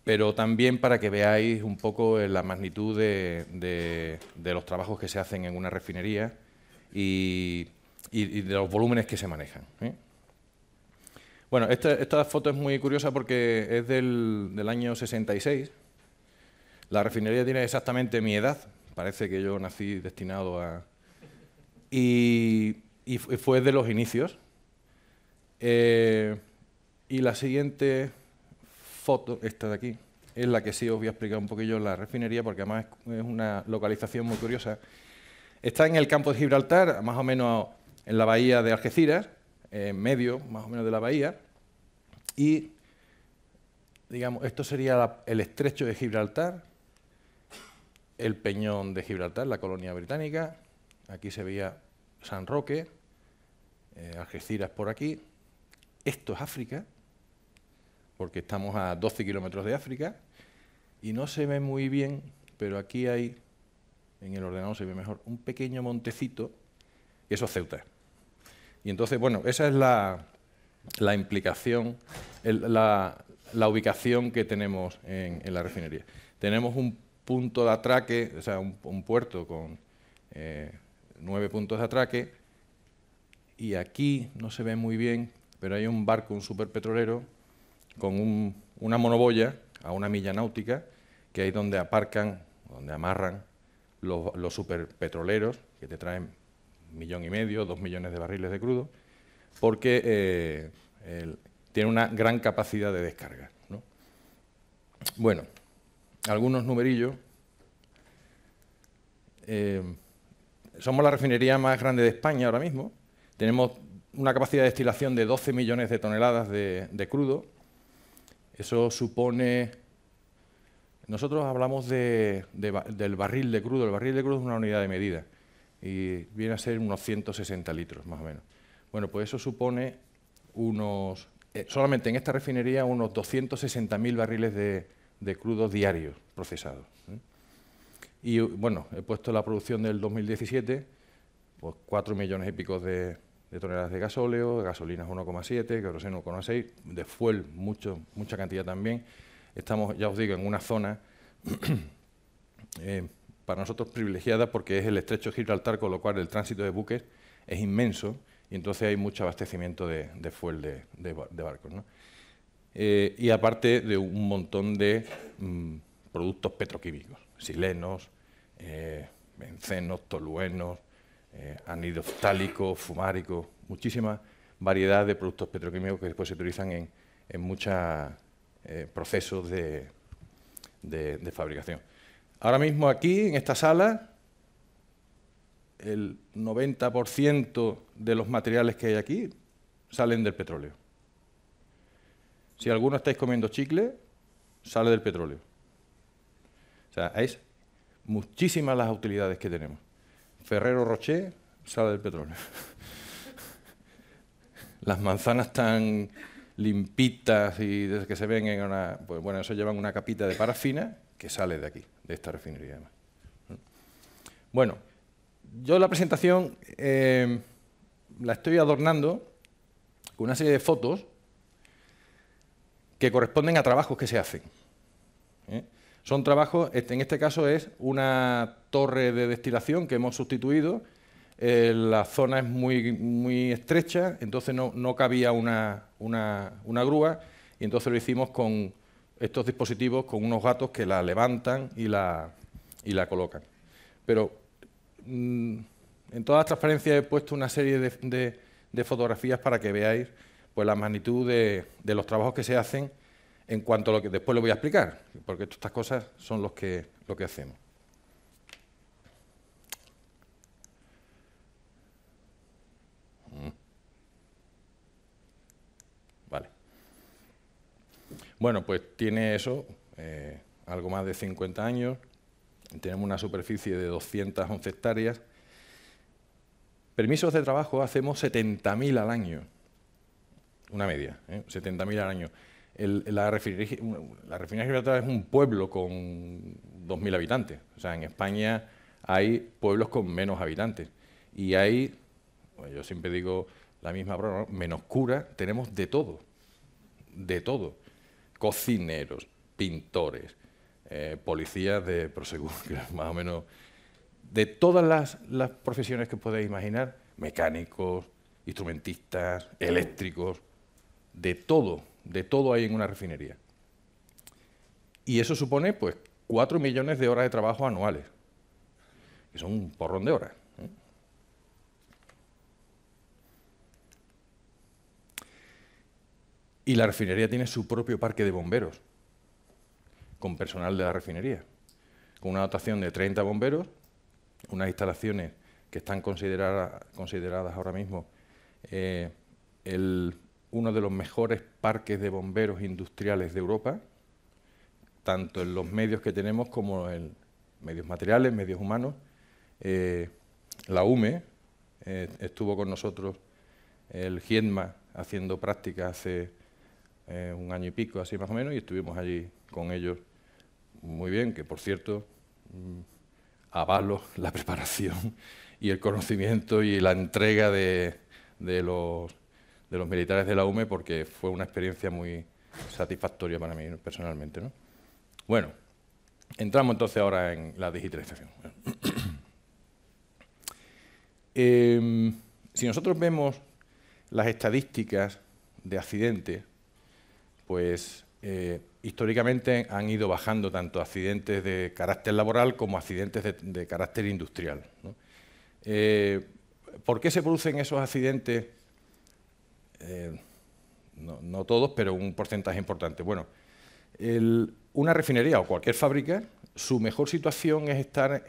pero también para que veáis un poco eh, la magnitud de, los trabajos que se hacen en una refinería y, de los volúmenes que se manejan. ¿eh? Bueno, esta, foto es muy curiosa porque es del, año 66. La refinería tiene exactamente mi edad, parece que yo nací destinado a... Y, fue de los inicios. Eh, y la siguiente foto, esta de aquí, es la que sí os voy a explicar un poquillo la refinería, porque además es una localización muy curiosa. Está en el campo de Gibraltar, más o menos en la bahía de Algeciras, en medio más o menos de la bahía, y digamos, esto sería el estrecho de Gibraltar, el peñón de Gibraltar, la colonia británica, aquí se veía San Roque, eh, Algeciras por aquí, esto es África, porque estamos a 12 kilómetros de África y no se ve muy bien, pero aquí hay, en el ordenador se ve mejor, un pequeño montecito, y eso es Ceuta. Y entonces, bueno, esa es la, implicación, la, ubicación que tenemos en, la refinería. Tenemos un punto de atraque, o sea, un, puerto con eh, nueve puntos de atraque, y aquí no se ve muy bien, pero hay un barco, un superpetrolero, con una monoboya a una milla náutica, que es donde aparcan, donde amarran los, superpetroleros, que te traen un millón y medio, dos millones de barriles de crudo, porque eh, tiene una gran capacidad de descarga. Bueno, algunos numerillos. Eh, somos la refinería más grande de España ahora mismo. Tenemos una capacidad de destilación de 12 millones de toneladas de crudo eso supone... Nosotros hablamos del barril de crudo. El barril de crudo es una unidad de medida y viene a ser unos 160 litros, más o menos. Bueno, pues eso supone unos, eh, solamente en esta refinería, unos 260.000 barriles de, crudo diarios procesados. ¿eh? Y bueno, he puesto la producción del 2017, pues 4 millones y pico de, de toneladas de gasóleo, de gasolinas 1,7, queroseno 1,6, de fuel mucho, mucha cantidad también. Estamos, ya os digo, en una zona eh, para nosotros privilegiada porque es el estrecho Gibraltar, con lo cual el tránsito de buques es inmenso y entonces hay mucho abastecimiento de, fuel de, barcos. Eh, y aparte de un montón de mm, productos petroquímicos, silenos, eh, bencenos, toluenos, eh, ftálico, fumárico, muchísima variedad de productos petroquímicos que después se utilizan en, muchos eh, procesos de, de, fabricación. Ahora mismo aquí, en esta sala, el 90% de los materiales que hay aquí salen del petróleo. Si alguno estáis comiendo chicle, sale del petróleo. O sea, es muchísimas las utilidades que tenemos. Ferrero Rocher, sala del petróleo. Las manzanas tan limpitas y desde que se ven en una... Pues bueno, eso llevan una capita de parafina que sale de aquí, de esta refinería además. Bueno, yo la presentación eh, la estoy adornando con una serie de fotos que corresponden a trabajos que se hacen. Son trabajos, este, en este caso es una torre de destilación que hemos sustituido. Eh, la zona es muy, muy estrecha, entonces no, cabía una, una, grúa y entonces lo hicimos con estos dispositivos, con unos gatos que la levantan y la, y la colocan. Pero mm, en todas las transparencias he puesto una serie de, de, fotografías para que veáis pues, la magnitud de, de los trabajos que se hacen en cuanto a lo que después le voy a explicar, porque estas cosas son los que, lo que hacemos. Mm. Vale. Bueno, pues tiene eso, eh, algo más de 50 años, tenemos una superficie de 211 hectáreas. Permisos de trabajo hacemos 70.000 al año, una media, 70.000 ¿eh? al año la, refinería, es un pueblo con 2.000 habitantes. O sea, en España hay pueblos con menos habitantes. Y hay, yo siempre digo la misma broma, menos cura, tenemos de todo. De todo. Cocineros, pintores, eh, policías de Prosegur, más o menos. De todas las profesiones que podéis imaginar, mecánicos, instrumentistas, eléctricos, de todo de todo hay en una refinería. Y eso supone pues 4 millones de horas de trabajo anuales, que son un porrón de horas. Y la refinería tiene su propio parque de bomberos, con personal de la refinería, con una dotación de 30 bomberos, unas instalaciones que están consideradas, consideradas ahora mismo eh, el uno de los mejores parques de bomberos industriales de Europa, tanto en los medios que tenemos como en medios materiales, medios humanos. Eh, la UME eh, estuvo con nosotros, el GIENMA, haciendo prácticas hace eh, un año y pico, así más o menos, y estuvimos allí con ellos muy bien, que por cierto, mm, avalo la preparación y el conocimiento y la entrega de los de los militares de la UME porque fue una experiencia muy satisfactoria para mí personalmente. ¿no? Bueno, entramos entonces ahora en la digitalización. Em, si nosotros vemos las estadísticas de accidentes, pues eh, históricamente han ido bajando tanto accidentes de carácter laboral como accidentes de, carácter industrial. Eh, ¿Por qué se producen esos accidentes eh, no, todos, pero un porcentaje importante. Bueno, una refinería o cualquier fábrica, su mejor situación es estar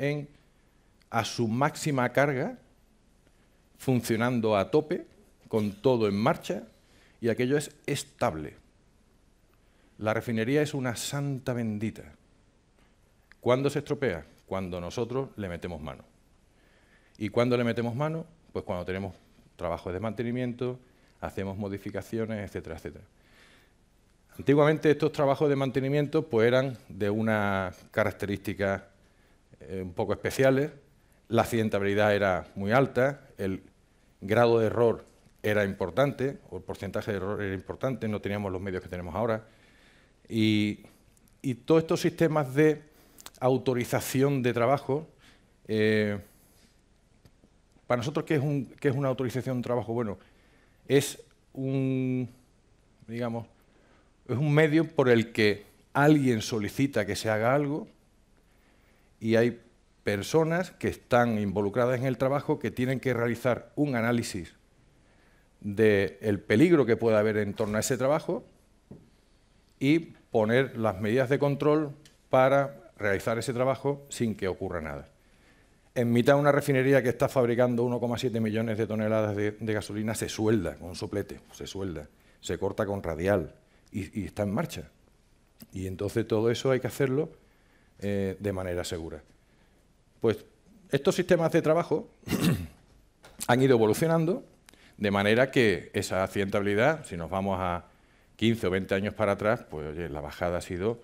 a su máxima carga, funcionando a tope, con todo en marcha, y aquello es estable. La refinería es una santa bendita. ¿Cuándo se estropea? Cuando nosotros le metemos mano. ¿Y cuándo le metemos mano? Pues cuando tenemos trabajos de mantenimiento, hacemos modificaciones, etcétera, etcétera. Antiguamente estos trabajos de mantenimiento pues eran de unas características eh, un poco especiales, la accidentabilidad era muy alta, el grado de error era importante, o el porcentaje de error era importante, no teníamos los medios que tenemos ahora, y, todos estos sistemas de autorización de trabajo, eh, para nosotros, ¿qué es, ¿qué es una autorización de trabajo? Bueno, es un, digamos, es un medio por el que alguien solicita que se haga algo y hay personas que están involucradas en el trabajo que tienen que realizar un análisis del peligro que puede haber en torno a ese trabajo y poner las medidas de control para realizar ese trabajo sin que ocurra nada en mitad de una refinería que está fabricando 1,7 millones de toneladas de, gasolina, se suelda con un soplete, se suelda, se corta con radial y, está en marcha. Y entonces todo eso hay que hacerlo eh, de manera segura. Pues estos sistemas de trabajo han ido evolucionando de manera que esa accidentabilidad, si nos vamos a 15 o 20 años para atrás, pues la bajada ha sido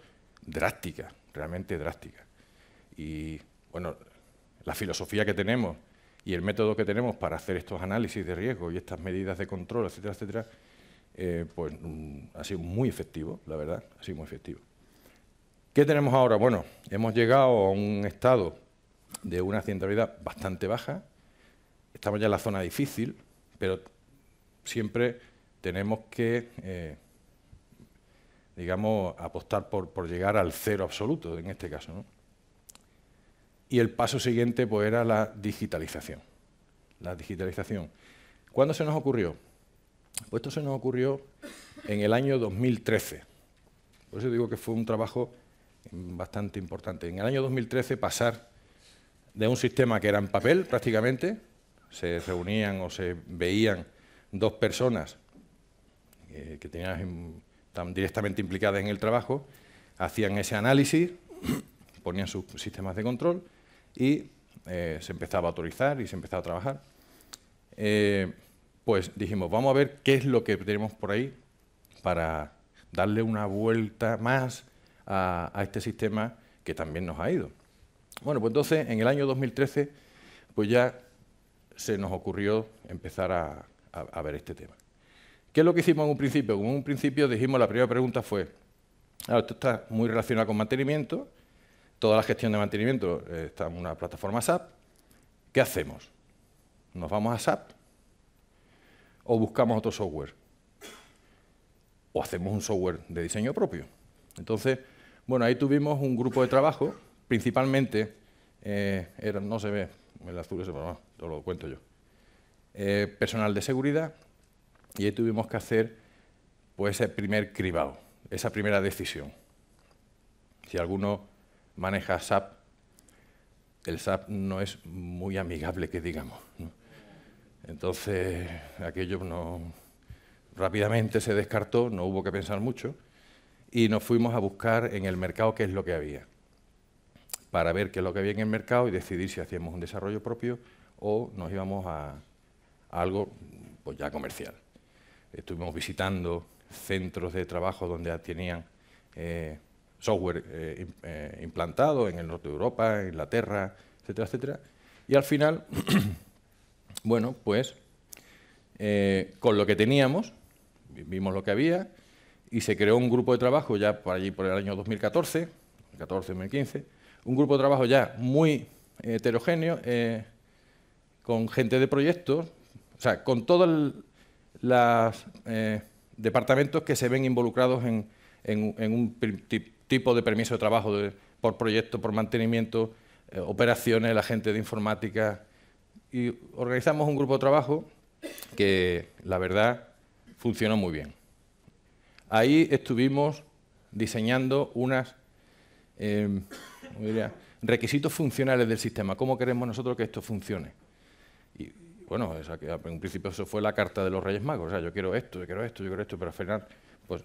drástica, realmente drástica. Y bueno, la filosofía que tenemos y el método que tenemos para hacer estos análisis de riesgo y estas medidas de control, etcétera, etcétera, eh, pues mm, ha sido muy efectivo, la verdad, ha sido muy efectivo. ¿Qué tenemos ahora? Bueno, hemos llegado a un estado de una centralidad bastante baja, estamos ya en la zona difícil, pero siempre tenemos que, eh, digamos, apostar por, por, llegar al cero absoluto en este caso. ¿no? Y el paso siguiente pues, era la digitalización. La digitalización. ¿Cuándo se nos ocurrió? Pues esto se nos ocurrió en el año 2013. Por eso digo que fue un trabajo bastante importante. En el año 2013 pasar de un sistema que era en papel prácticamente, se reunían o se veían dos personas eh, que tenían directamente implicadas en el trabajo, hacían ese análisis, ponían sus sistemas de control y eh, se empezaba a autorizar y se empezaba a trabajar. Eh, pues dijimos, vamos a ver qué es lo que tenemos por ahí para darle una vuelta más a, este sistema que también nos ha ido. Bueno, pues entonces en el año 2013 pues ya se nos ocurrió empezar a, ver este tema. ¿Qué es lo que hicimos en un principio? en un principio dijimos, la primera pregunta fue, ah, esto está muy relacionado con mantenimiento, toda la gestión de mantenimiento eh, está en una plataforma SAP. ¿Qué hacemos? ¿Nos vamos a SAP? ¿O buscamos otro software? ¿O hacemos un software de diseño propio? Entonces, bueno, ahí tuvimos un grupo de trabajo, principalmente, eh, era, no se ve el azul ese, pero no, lo cuento yo, eh, personal de seguridad, y ahí tuvimos que hacer pues, ese primer cribado, esa primera decisión. Si alguno maneja SAP, el SAP no es muy amigable, que digamos. Entonces, aquello no, rápidamente se descartó, no hubo que pensar mucho, y nos fuimos a buscar en el mercado qué es lo que había, para ver qué es lo que había en el mercado y decidir si hacíamos un desarrollo propio o nos íbamos a, algo pues ya comercial. Estuvimos visitando centros de trabajo donde tenían eh, software eh, eh, implantado en el norte de Europa, Inglaterra, etcétera, etcétera. Y al final, bueno, pues eh, con lo que teníamos, vimos lo que había y se creó un grupo de trabajo ya por allí por el año 2014, 2014-2015, un grupo de trabajo ya muy heterogéneo, con gente de proyectos, o sea, con todos los departamentos que se ven involucrados en, un en un tipo de permiso de trabajo por proyecto, por mantenimiento, eh, operaciones, la gente de informática. Y organizamos un grupo de trabajo que, la verdad, funcionó muy bien. Ahí estuvimos diseñando unas, em, requisitos funcionales del sistema, cómo queremos nosotros que esto funcione. Y, bueno, en un principio eso fue la carta de los Reyes Magos, o sea, yo quiero esto, yo quiero esto, yo quiero esto, pero al final, pues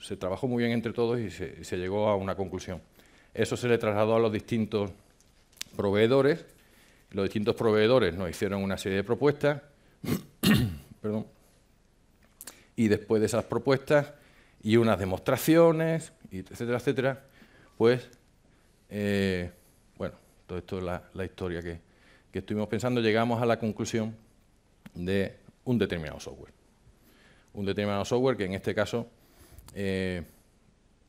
se trabajó muy bien entre todos y se, llegó a una conclusión. Eso se le trasladó a los distintos proveedores. Los distintos proveedores nos hicieron una serie de propuestas. Perdón. Y después de esas propuestas y unas demostraciones, etcétera, etcétera, pues, eh, bueno, todo esto es la, historia que, que estuvimos pensando, llegamos a la conclusión de un determinado software. Un determinado software que en este caso eh,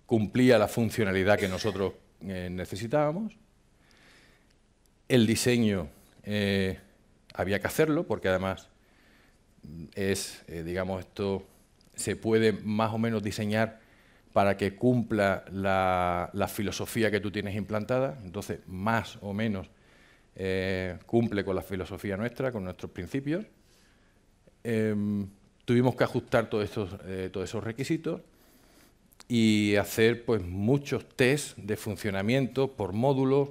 cumplía la funcionalidad que nosotros eh, necesitábamos. El diseño eh, había que hacerlo porque además es, digamos, esto se puede más o menos diseñar para que cumpla la, filosofía que tú tienes implantada, entonces más o menos cumple con la filosofía nuestra, con nuestros principios. Em, tuvimos que ajustar todos todos esos requisitos y hacer pues, muchos test de funcionamiento por módulos.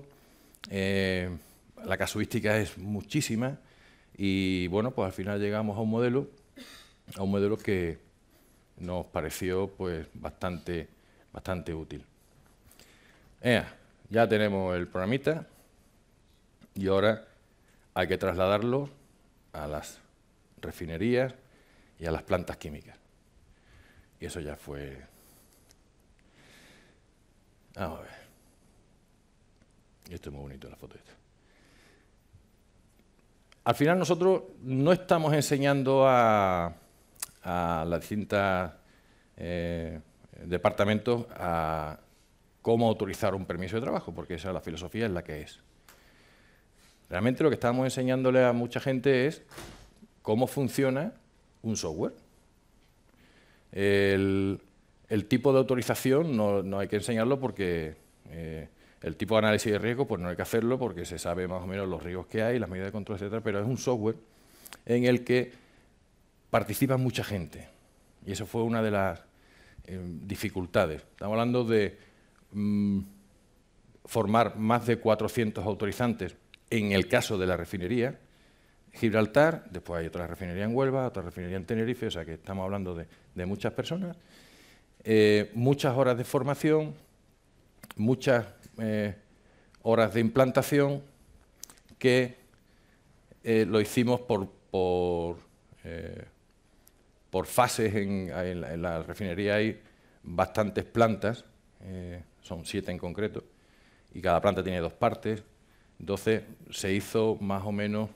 Eh, la casuística es muchísima y bueno, pues al final llegamos a un modelo, a un modelo que nos pareció pues bastante, bastante útil. ya tenemos el programita y ahora hay que trasladarlo a las refinerías y a las plantas químicas. Y eso ya fue Ah, Vamos a ver. Esto es muy bonito la foto esta. Al final nosotros no estamos enseñando a, a las distintas eh, departamentos a cómo autorizar un permiso de trabajo, porque esa es la filosofía en la que es. Realmente lo que estamos enseñándole a mucha gente es cómo funciona un software. El, el tipo de autorización no, hay que enseñarlo porque eh, el tipo de análisis de riesgo pues no hay que hacerlo porque se sabe más o menos los riesgos que hay, las medidas de control, etcétera, pero es un software en el que participa mucha gente. Y eso fue una de las eh, dificultades. Estamos hablando de mm, formar más de 400 autorizantes en el caso de la refinería, Gibraltar, después hay otra refinería en Huelva, otra refinería en Tenerife, o sea que estamos hablando de muchas personas eh, muchas horas de formación, muchas eh, horas de implantación que eh, lo hicimos por, por, fases. en, la, refinería hay bastantes plantas, son siete en concreto, y cada planta tiene dos partes. Entonces se hizo más o menos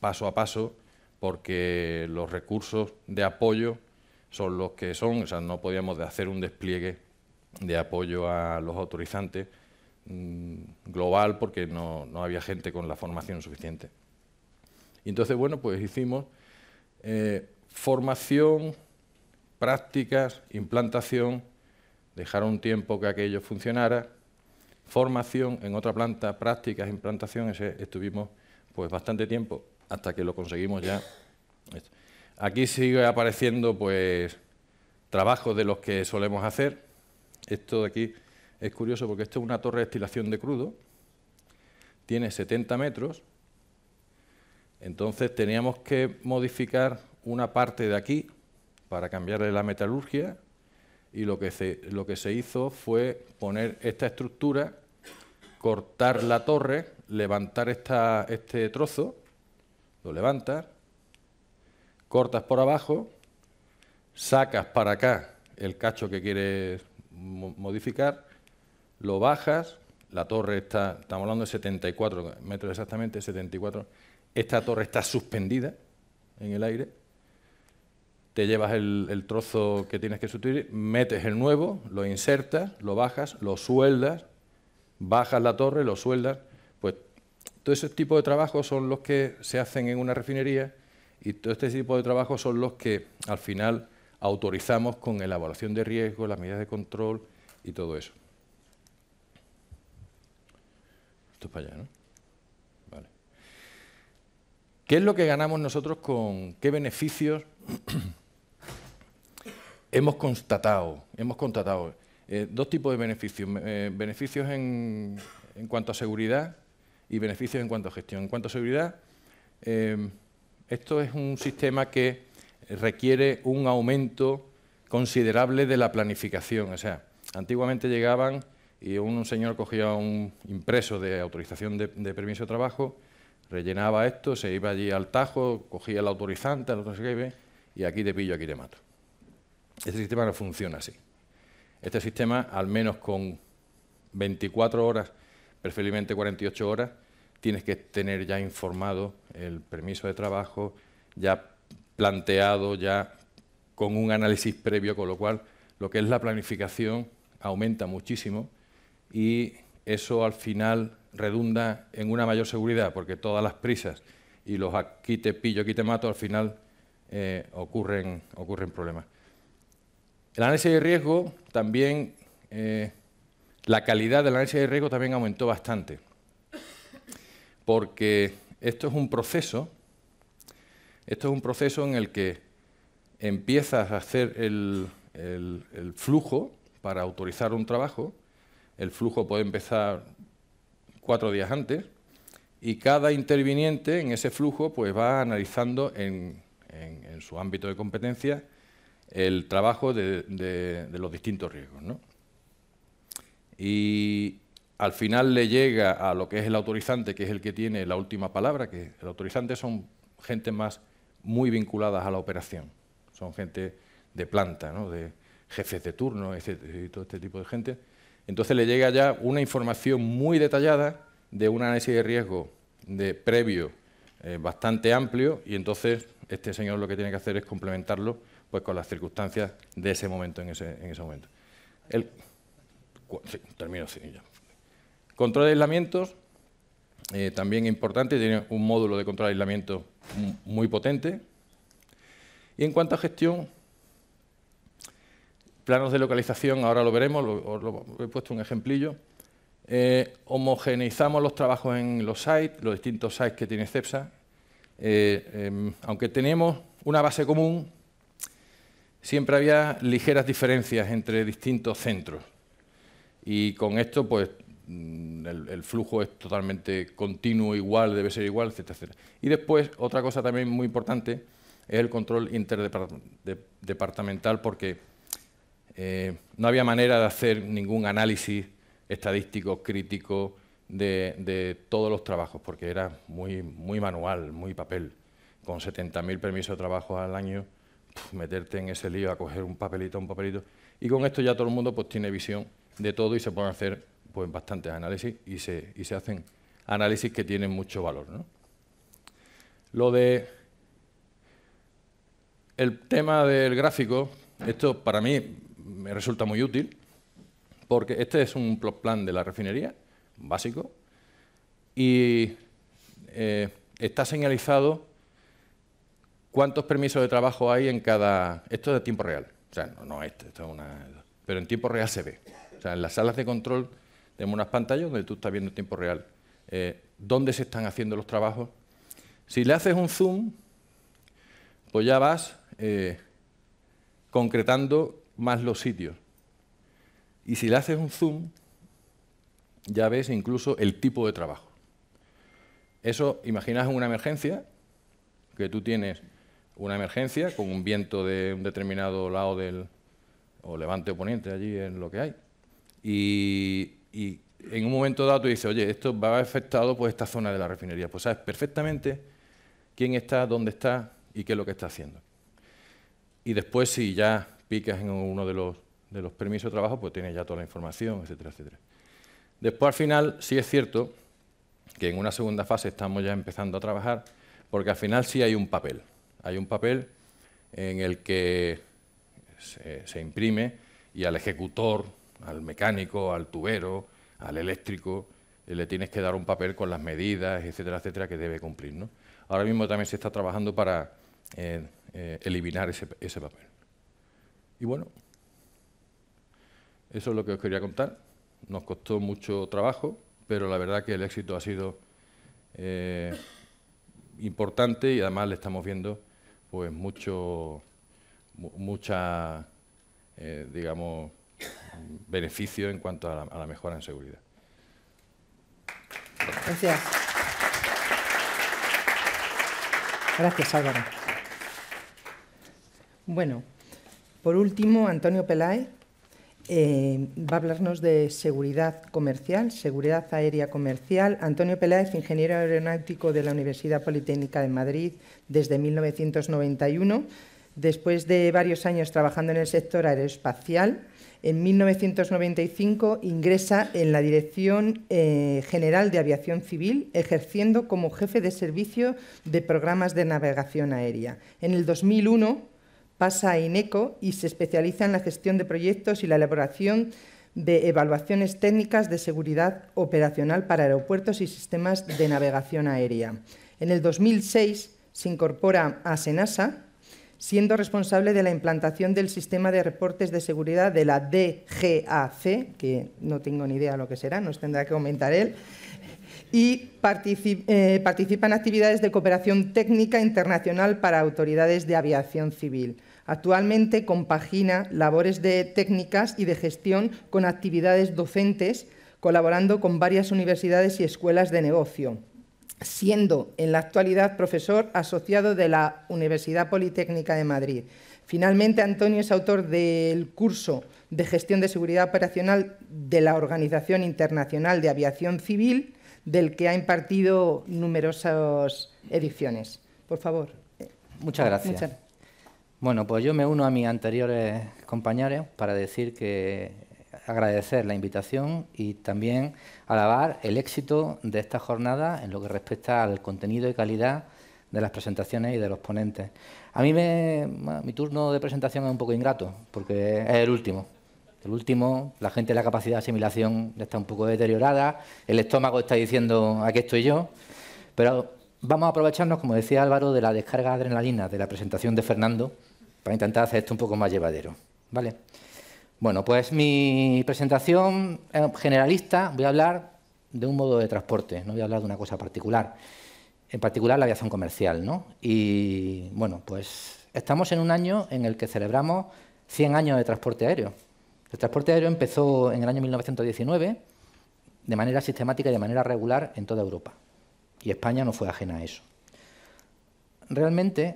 paso a paso porque los recursos de apoyo son los que son, o sea, no podíamos hacer un despliegue de apoyo a los autorizantes mm, global porque no, había gente con la formación suficiente. Y entonces, bueno, pues hicimos eh, formación, prácticas, implantación, dejar un tiempo que aquello funcionara, formación en otra planta, prácticas, implantación, estuvimos pues bastante tiempo hasta que lo conseguimos ya. Aquí sigue apareciendo pues trabajos de los que solemos hacer. Esto de aquí es curioso porque esto es una torre de destilación de crudo. Tiene 70 metros. Entonces teníamos que modificar una parte de aquí para cambiarle la metalurgia y lo que, se, lo que se hizo fue poner esta estructura, cortar la torre, levantar este trozo, lo levantas cortas por abajo, sacas para acá el cacho que quieres modificar, lo bajas, la torre está, estamos hablando de 74 metros exactamente, 74, esta torre está suspendida en el aire, te llevas el, trozo que tienes que sustituir, metes el nuevo, lo insertas, lo bajas, lo sueldas, bajas la torre, lo sueldas, pues todo ese tipo de trabajos son los que se hacen en una refinería y todo este tipo de trabajos son los que al final autorizamos con elaboración de riesgo, las medidas de control y todo eso. Esto es para allá, ¿no? Vale. ¿Qué es lo que ganamos nosotros con qué beneficios hemos constatado? Hemos constatado eh, dos tipos de beneficios. Eh, beneficios en, cuanto a seguridad y beneficios en cuanto a gestión. En cuanto a seguridad, eh, esto es un sistema que requiere un aumento considerable de la planificación. O sea, antiguamente llegaban y un, señor cogía un impreso de autorización de, permiso de trabajo, rellenaba esto, se iba allí al tajo, cogía el autorizante, lo autorizante, y aquí te pillo, aquí te mato. Este sistema no funciona así. Este sistema, al menos con 24 horas, preferiblemente 48 horas, tienes que tener ya informado el permiso de trabajo, ya planteado, ya con un análisis previo, con lo cual lo que es la planificación aumenta muchísimo y eso al final redunda en una mayor seguridad, porque todas las prisas y los aquí te pillo, aquí te mato, al final eh, ocurren, ocurren problemas. El análisis de riesgo también, eh, la calidad del análisis de riesgo también aumentó bastante porque esto es un proceso, esto es un proceso en el que empiezas a hacer el, flujo para autorizar un trabajo, el flujo puede empezar cuatro días antes, y cada interviniente en ese flujo pues, va analizando en, su ámbito de competencia el trabajo de, los distintos riesgos. Y al final le llega a lo que es el autorizante, que es el que tiene la última palabra, que el autorizante son gente más muy vinculadas a la operación, son gente de planta, de jefes de turno, y todo este tipo de gente. Entonces le llega ya una información muy detallada de un análisis de riesgo de previo eh, bastante amplio y entonces este señor lo que tiene que hacer es complementarlo pues con las circunstancias de ese momento en ese, momento. termino Control de aislamientos, eh, también importante, tiene un módulo de control de aislamiento muy potente. Y en cuanto a gestión, planos de localización, ahora lo veremos, os he puesto un ejemplillo. Eh, homogeneizamos los trabajos en los sites, los distintos sites que tiene CEPSA. Eh, em, aunque tenemos una base común, siempre había ligeras diferencias entre distintos centros. Y con esto, pues, Mm, el, flujo es totalmente continuo, igual, debe ser igual, etcétera, Y después, otra cosa también muy importante es el control interdepartamental, porque eh, no había manera de hacer ningún análisis estadístico, crítico, de, todos los trabajos, porque era muy, muy manual, muy papel. Con 70.000 permisos de trabajo al año, meterte en ese lío a coger un papelito, un papelito. Y con esto ya todo el mundo pues, tiene visión de todo y se pueden hacer pues, bastantes análisis y se, y se hacen análisis que tienen mucho valor. Lo de el tema del gráfico, esto para mí me resulta muy útil, porque este es un plot plan de la refinería, básico, y eh, está señalizado cuántos permisos de trabajo hay en cada... Esto es de tiempo real, o sea, no, no este, esto es una... Pero en tiempo real se ve. O sea, en las salas de control tenemos unas pantallas donde tú estás viendo en tiempo real eh, dónde se están haciendo los trabajos. Si le haces un zoom, pues ya vas eh, concretando más los sitios. Y si le haces un zoom, ya ves incluso el tipo de trabajo. Eso, imaginas una emergencia, que tú tienes una emergencia con un viento de un determinado lado del o levante o poniente allí en lo que hay. Y y en un momento dado tú dices, oye, esto va afectado por pues, esta zona de la refinería. Pues sabes perfectamente quién está, dónde está y qué es lo que está haciendo. Y después, si ya picas en uno de los, permisos de trabajo, pues tienes ya toda la información, etcétera, etcétera. Después, al final, sí es cierto que en una segunda fase estamos ya empezando a trabajar, porque al final sí hay un papel. Hay un papel en el que se imprime y al ejecutor al mecánico, al tubero, al eléctrico, eh, le tienes que dar un papel con las medidas, etcétera, etcétera, que debe cumplir. ¿no? Ahora mismo también se está trabajando para eh, eh, eliminar ese, papel. Y bueno, eso es lo que os quería contar. Nos costó mucho trabajo, pero la verdad que el éxito ha sido importante y además le estamos viendo pues mucho, mucha, digamos, beneficio en cuanto a la, mejora en seguridad. Gracias. Gracias, Álvaro. Bueno, por último, Antonio Peláez eh, va a hablarnos de seguridad comercial, seguridad aérea comercial. Antonio Peláez, ingeniero aeronáutico de la Universidad Politécnica de Madrid desde 1991. Después de varios años trabajando en el sector aeroespacial, en 1995 ingresa en la Dirección eh, General de Aviación Civil, ejerciendo como jefe de servicio de programas de navegación aérea. En el 2001 pasa a INECO y se especializa en la gestión de proyectos y la elaboración de evaluaciones técnicas de seguridad operacional para aeropuertos y sistemas de navegación aérea. En el 2006 se incorpora a SENASA, siendo responsable de la implantación del sistema de reportes de seguridad de la DGAC, que no tengo ni idea lo que será, nos tendrá que comentar él, y participa, eh, participa en actividades de cooperación técnica internacional para autoridades de aviación civil. Actualmente compagina labores de técnicas y de gestión con actividades docentes, colaborando con varias universidades y escuelas de negocio siendo en la actualidad profesor asociado de la Universidad Politécnica de Madrid. Finalmente, Antonio es autor del curso de gestión de seguridad operacional de la Organización Internacional de Aviación Civil, del que ha impartido numerosas ediciones. Por favor. Muchas gracias. Bueno, pues yo me uno a mis anteriores compañeros para decir que agradecer la invitación y también alabar el éxito de esta jornada en lo que respecta al contenido y calidad de las presentaciones y de los ponentes. A mí me, mi turno de presentación es un poco ingrato, porque es el último. El último, la gente de la capacidad de asimilación está un poco deteriorada, el estómago está diciendo aquí estoy yo, pero vamos a aprovecharnos, como decía Álvaro, de la descarga de adrenalina de la presentación de Fernando para intentar hacer esto un poco más llevadero. ¿Vale? Bueno, pues mi presentación eh, generalista voy a hablar de un modo de transporte, no voy a hablar de una cosa particular, en particular la aviación comercial. ¿no? Y bueno, pues estamos en un año en el que celebramos 100 años de transporte aéreo. El transporte aéreo empezó en el año 1919 de manera sistemática y de manera regular en toda Europa. Y España no fue ajena a eso. Realmente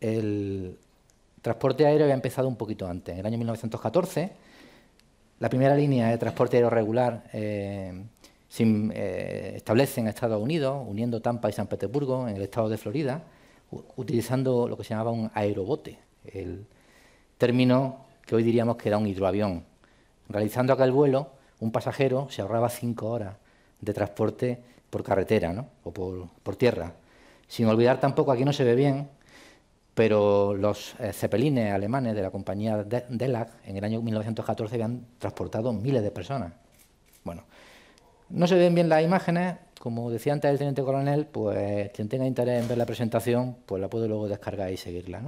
el, el transporte aéreo había empezado un poquito antes, en el año 1914. La primera línea de transporte aéreo regular eh, se eh, establece en Estados Unidos, uniendo Tampa y San Petersburgo, en el estado de Florida, utilizando lo que se llamaba un aerobote, el término que hoy diríamos que era un hidroavión. Realizando el vuelo, un pasajero se ahorraba cinco horas de transporte por carretera o por tierra. Sin olvidar tampoco, aquí no se ve bien, pero los cepelines eh, alemanes de la compañía de DELAG en el año 1914 habían transportado miles de personas. Bueno, no se ven bien las imágenes, como decía antes el teniente coronel, pues quien tenga interés en ver la presentación, pues la puede luego descargar y seguirla.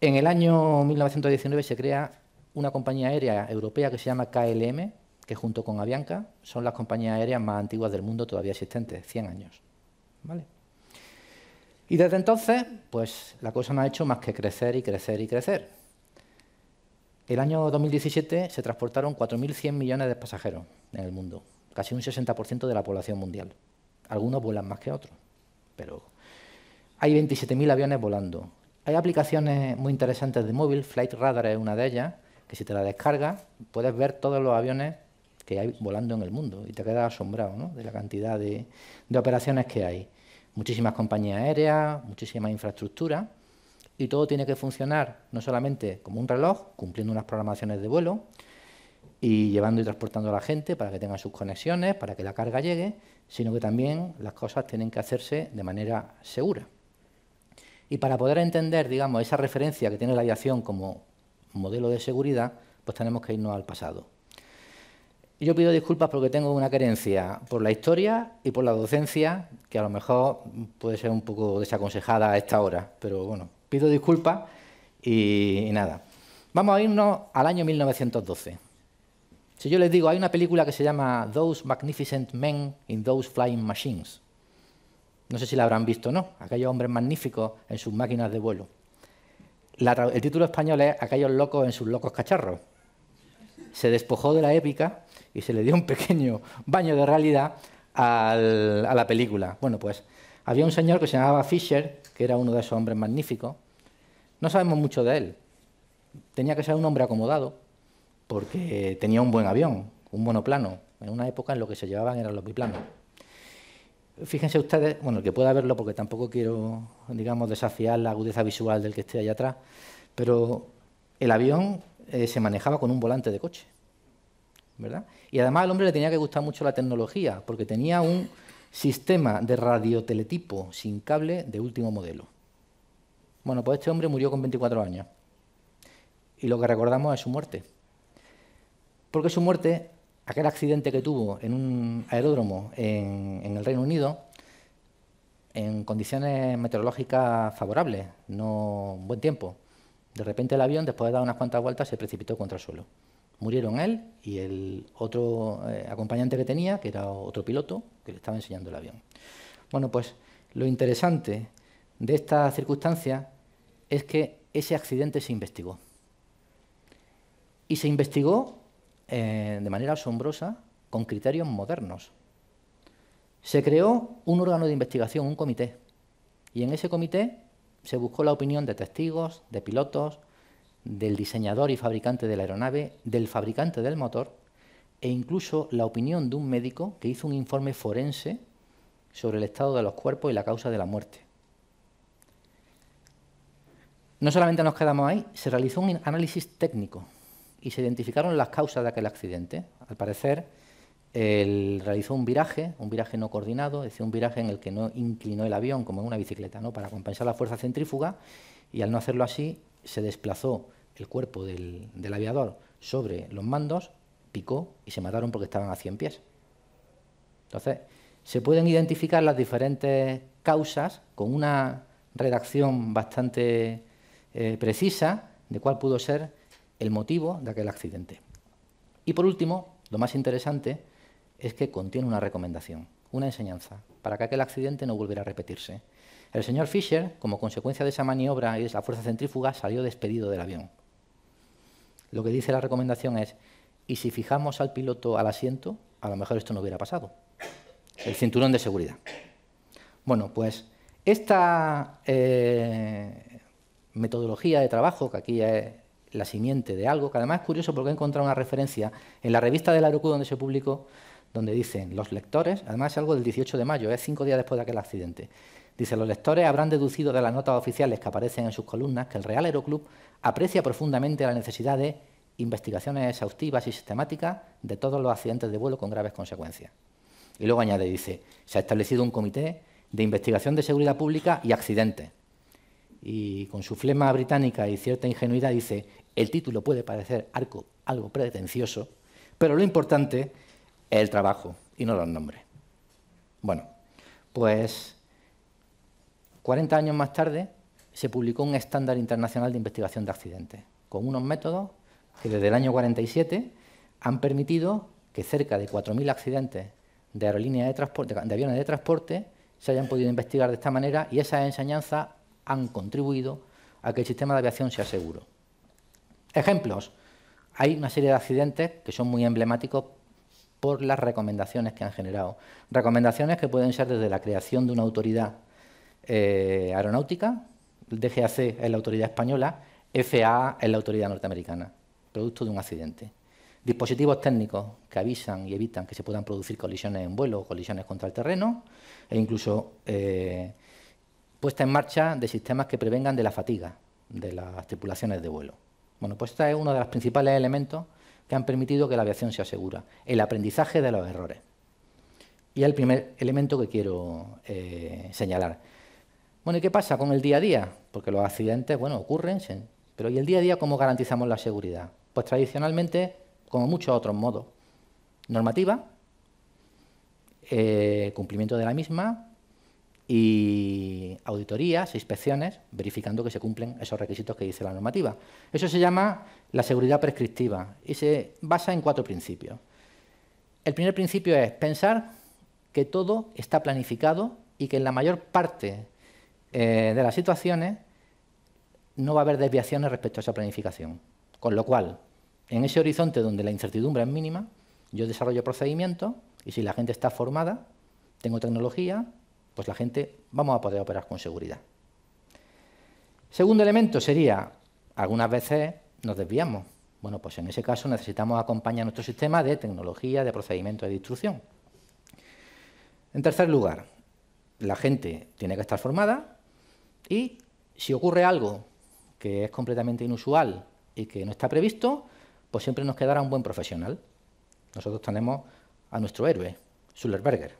En el año 1919 se crea una compañía aérea europea que se llama KLM, que junto con Avianca son las compañías aéreas más antiguas del mundo todavía existentes, 100 años. ¿Vale? Y desde entonces, pues la cosa no ha hecho más que crecer y crecer y crecer. El año 2017 se transportaron 4.100 millones de pasajeros en el mundo, casi un 60% de la población mundial. Algunos vuelan más que otros, pero hay 27.000 aviones volando. Hay aplicaciones muy interesantes de móvil, Flight Radar es una de ellas, que si te la descargas puedes ver todos los aviones que hay volando en el mundo y te quedas asombrado de la cantidad de operaciones que hay muchísimas compañías aéreas, muchísima infraestructura, y todo tiene que funcionar no solamente como un reloj, cumpliendo unas programaciones de vuelo y llevando y transportando a la gente para que tengan sus conexiones, para que la carga llegue, sino que también las cosas tienen que hacerse de manera segura. Y para poder entender, digamos, esa referencia que tiene la aviación como modelo de seguridad, pues tenemos que irnos al pasado. Y yo pido disculpas porque tengo una querencia por la historia y por la docencia, que a lo mejor puede ser un poco desaconsejada a esta hora, pero bueno, pido disculpas y, nada. Vamos a irnos al año 1912. Si yo les digo, hay una película que se llama Those Magnificent Men in Those Flying Machines. No sé si la habrán visto o no, aquellos hombres magníficos en sus máquinas de vuelo. el título español es Aquellos locos en sus locos cacharros. Se despojó de la épica y se le dio un pequeño baño de realidad a la película. Bueno, pues había un señor que se llamaba Fisher, que era uno de esos hombres magníficos. No sabemos mucho de él. Tenía que ser un hombre acomodado, porque tenía un buen avión, un monoplano, en una época en lo que se llevaban eran los biplanos. Fíjense ustedes, bueno, el que pueda verlo, porque tampoco quiero, digamos, desafiar la agudeza visual del que esté allá atrás, pero el avión eh, se manejaba con un volante de coche, ¿verdad? Y además al hombre le tenía que gustar mucho la tecnología, porque tenía un sistema de radioteletipo sin cable de último modelo. Bueno, pues este hombre murió con 24 años. Y lo que recordamos es su muerte. Porque su muerte, aquel accidente que tuvo en un aeródromo en, el Reino Unido, en condiciones meteorológicas favorables, no buen tiempo. De repente el avión, después de dar unas cuantas vueltas, se precipitó contra el suelo. Murieron él y el otro eh, acompañante que tenía, que era otro piloto, que le estaba enseñando el avión. Bueno, pues lo interesante de esta circunstancia es que ese accidente se investigó. Y se investigó eh, de manera asombrosa con criterios modernos. Se creó un órgano de investigación, un comité. Y en ese comité se buscó la opinión de testigos, de pilotos, del diseñador y fabricante de la aeronave, del fabricante del motor e incluso la opinión de un médico que hizo un informe forense sobre el estado de los cuerpos y la causa de la muerte. No solamente nos quedamos ahí, se realizó un análisis técnico y se identificaron las causas de aquel accidente. Al parecer, él realizó un viraje, un viraje no coordinado, es decir, un viraje en el que no inclinó el avión como en una bicicleta, ¿no? para compensar la fuerza centrífuga, y al no hacerlo así, se desplazó el cuerpo del, del aviador sobre los mandos, picó y se mataron porque estaban a 100 pies. Entonces, se pueden identificar las diferentes causas con una redacción bastante eh, precisa de cuál pudo ser el motivo de aquel accidente. Y por último, lo más interesante es que contiene una recomendación, una enseñanza, para que aquel accidente no volviera a repetirse. El señor Fisher, como consecuencia de esa maniobra y de esa fuerza centrífuga, salió despedido del avión. Lo que dice la recomendación es, y si fijamos al piloto al asiento, a lo mejor esto no hubiera pasado. El cinturón de seguridad. Bueno, pues esta eh, metodología de trabajo, que aquí es la simiente de algo, que además es curioso porque he encontrado una referencia en la revista del Aerocu donde se publicó, donde dicen los lectores, además es algo del 18 de mayo, es cinco días después de aquel accidente, Dice, los lectores habrán deducido de las notas oficiales que aparecen en sus columnas que el Real Aeroclub aprecia profundamente la necesidad de investigaciones exhaustivas y sistemáticas de todos los accidentes de vuelo con graves consecuencias. Y luego añade, dice, se ha establecido un comité de investigación de seguridad pública y accidentes. Y con su flema británica y cierta ingenuidad dice, el título puede parecer algo, algo pretencioso, pero lo importante es el trabajo y no los nombres. Bueno, pues 40 años más tarde se publicó un estándar internacional de investigación de accidentes, con unos métodos que desde el año 47 han permitido que cerca de 4.000 accidentes de, aerolíneas de, transporte, de aviones de transporte se hayan podido investigar de esta manera y esas enseñanzas han contribuido a que el sistema de aviación sea seguro. Ejemplos. Hay una serie de accidentes que son muy emblemáticos por las recomendaciones que han generado. Recomendaciones que pueden ser desde la creación de una autoridad eh, aeronáutica, DGAC es la autoridad española, FAA es la autoridad norteamericana, producto de un accidente. Dispositivos técnicos que avisan y evitan que se puedan producir colisiones en vuelo o colisiones contra el terreno, e incluso eh, puesta en marcha de sistemas que prevengan de la fatiga de las tripulaciones de vuelo. Bueno, pues este es uno de los principales elementos que han permitido que la aviación sea segura, el aprendizaje de los errores. Y el primer elemento que quiero eh, señalar. Bueno, ¿y qué pasa con el día a día? Porque los accidentes, bueno, ocurren, pero ¿y el día a día cómo garantizamos la seguridad? Pues tradicionalmente, como muchos otros modos, normativa, eh, cumplimiento de la misma y auditorías, inspecciones, verificando que se cumplen esos requisitos que dice la normativa. Eso se llama la seguridad prescriptiva y se basa en cuatro principios. El primer principio es pensar que todo está planificado y que en la mayor parte eh, de las situaciones, no va a haber desviaciones respecto a esa planificación. Con lo cual, en ese horizonte donde la incertidumbre es mínima, yo desarrollo procedimientos y si la gente está formada, tengo tecnología, pues la gente vamos a poder operar con seguridad. Segundo elemento sería, algunas veces nos desviamos. Bueno, pues en ese caso necesitamos acompañar nuestro sistema de tecnología, de procedimiento de instrucción. En tercer lugar, la gente tiene que estar formada, y si ocurre algo que es completamente inusual y que no está previsto, pues siempre nos quedará un buen profesional. Nosotros tenemos a nuestro héroe, Schullerberger.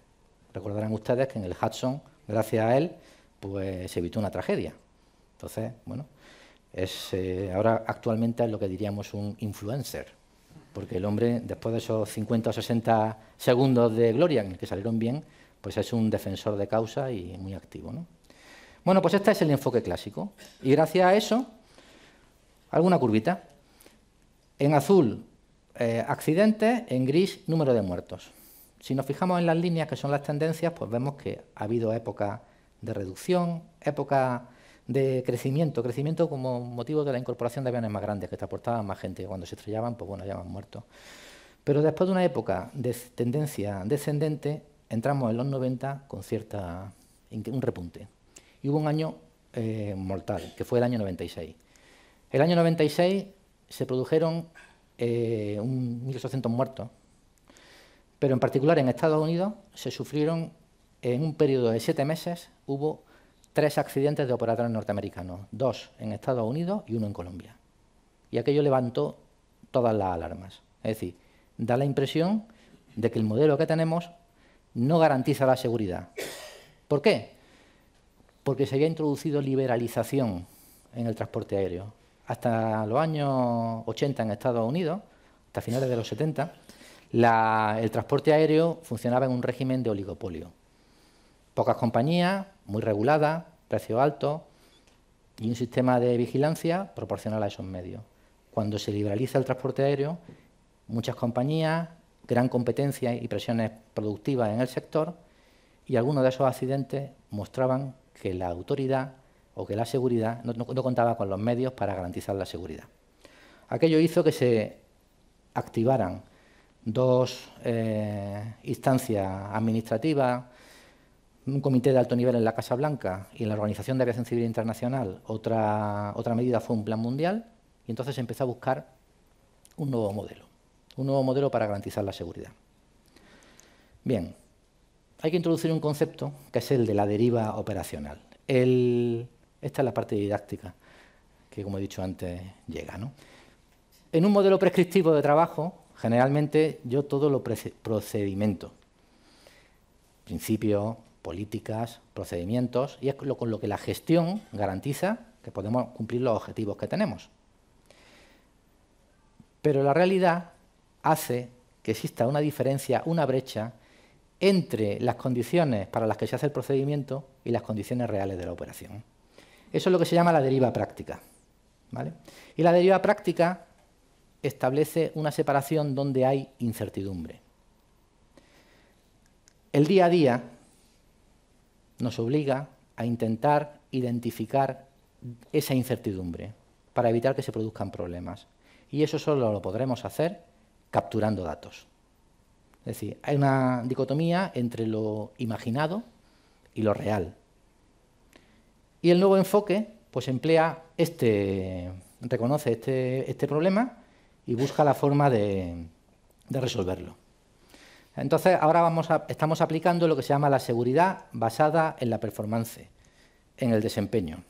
Recordarán ustedes que en el Hudson, gracias a él, pues se evitó una tragedia. Entonces, bueno, es, eh, ahora actualmente es lo que diríamos un influencer, porque el hombre, después de esos 50 o 60 segundos de gloria en el que salieron bien, pues es un defensor de causa y muy activo. ¿no? Bueno, pues este es el enfoque clásico. Y gracias a eso, alguna curvita. En azul, eh, accidentes, en gris, número de muertos. Si nos fijamos en las líneas que son las tendencias, pues vemos que ha habido época de reducción, época de crecimiento, crecimiento como motivo de la incorporación de aviones más grandes que transportaban más gente. Cuando se estrellaban, pues bueno, ya van muertos. Pero después de una época de tendencia descendente, entramos en los 90 con cierta un repunte. Y hubo un año eh, mortal, que fue el año 96. El año 96 se produjeron 1.800 eh, muertos, pero en particular en Estados Unidos se sufrieron, en un periodo de siete meses, hubo tres accidentes de operadores norteamericanos, dos en Estados Unidos y uno en Colombia. Y aquello levantó todas las alarmas. Es decir, da la impresión de que el modelo que tenemos no garantiza la seguridad. ¿Por qué? porque se había introducido liberalización en el transporte aéreo. Hasta los años 80 en Estados Unidos, hasta finales de los 70, el transporte aéreo funcionaba en un régimen de oligopolio. Pocas compañías, muy reguladas, precios altos y un sistema de vigilancia proporcional a esos medios. Cuando se liberaliza el transporte aéreo, muchas compañías, gran competencia y presiones productivas en el sector, y algunos de esos accidentes mostraban que la autoridad o que la seguridad no, contaba con los medios para garantizar la seguridad. Aquello hizo que se activaran dos eh, instancias administrativas, un comité de alto nivel en la Casa Blanca y en la Organización de Aviación Civil Internacional, otra, otra medida fue un plan mundial, y entonces se empezó a buscar un nuevo modelo, un nuevo modelo para garantizar la seguridad. Bien, hay que introducir un concepto que es el de la deriva operacional. El, esta es la parte didáctica que, como he dicho antes, llega. En un modelo prescriptivo de trabajo, generalmente yo todo lo procedimiento, principios, políticas, procedimientos, y es con lo que la gestión garantiza que podemos cumplir los objetivos que tenemos. Pero la realidad hace que exista una diferencia, una brecha entre las condiciones para las que se hace el procedimiento y las condiciones reales de la operación. Eso es lo que se llama la deriva práctica. Y la deriva práctica establece una separación donde hay incertidumbre. El día a día nos obliga a intentar identificar esa incertidumbre para evitar que se produzcan problemas. Y eso solo lo podremos hacer capturando datos. Es decir, hay una dicotomía entre lo imaginado y lo real. Y el nuevo enfoque pues emplea este, reconoce este, este problema y busca la forma de, resolverlo. Entonces, ahora vamos estamos aplicando lo que se llama la seguridad basada en la performance, en el desempeño.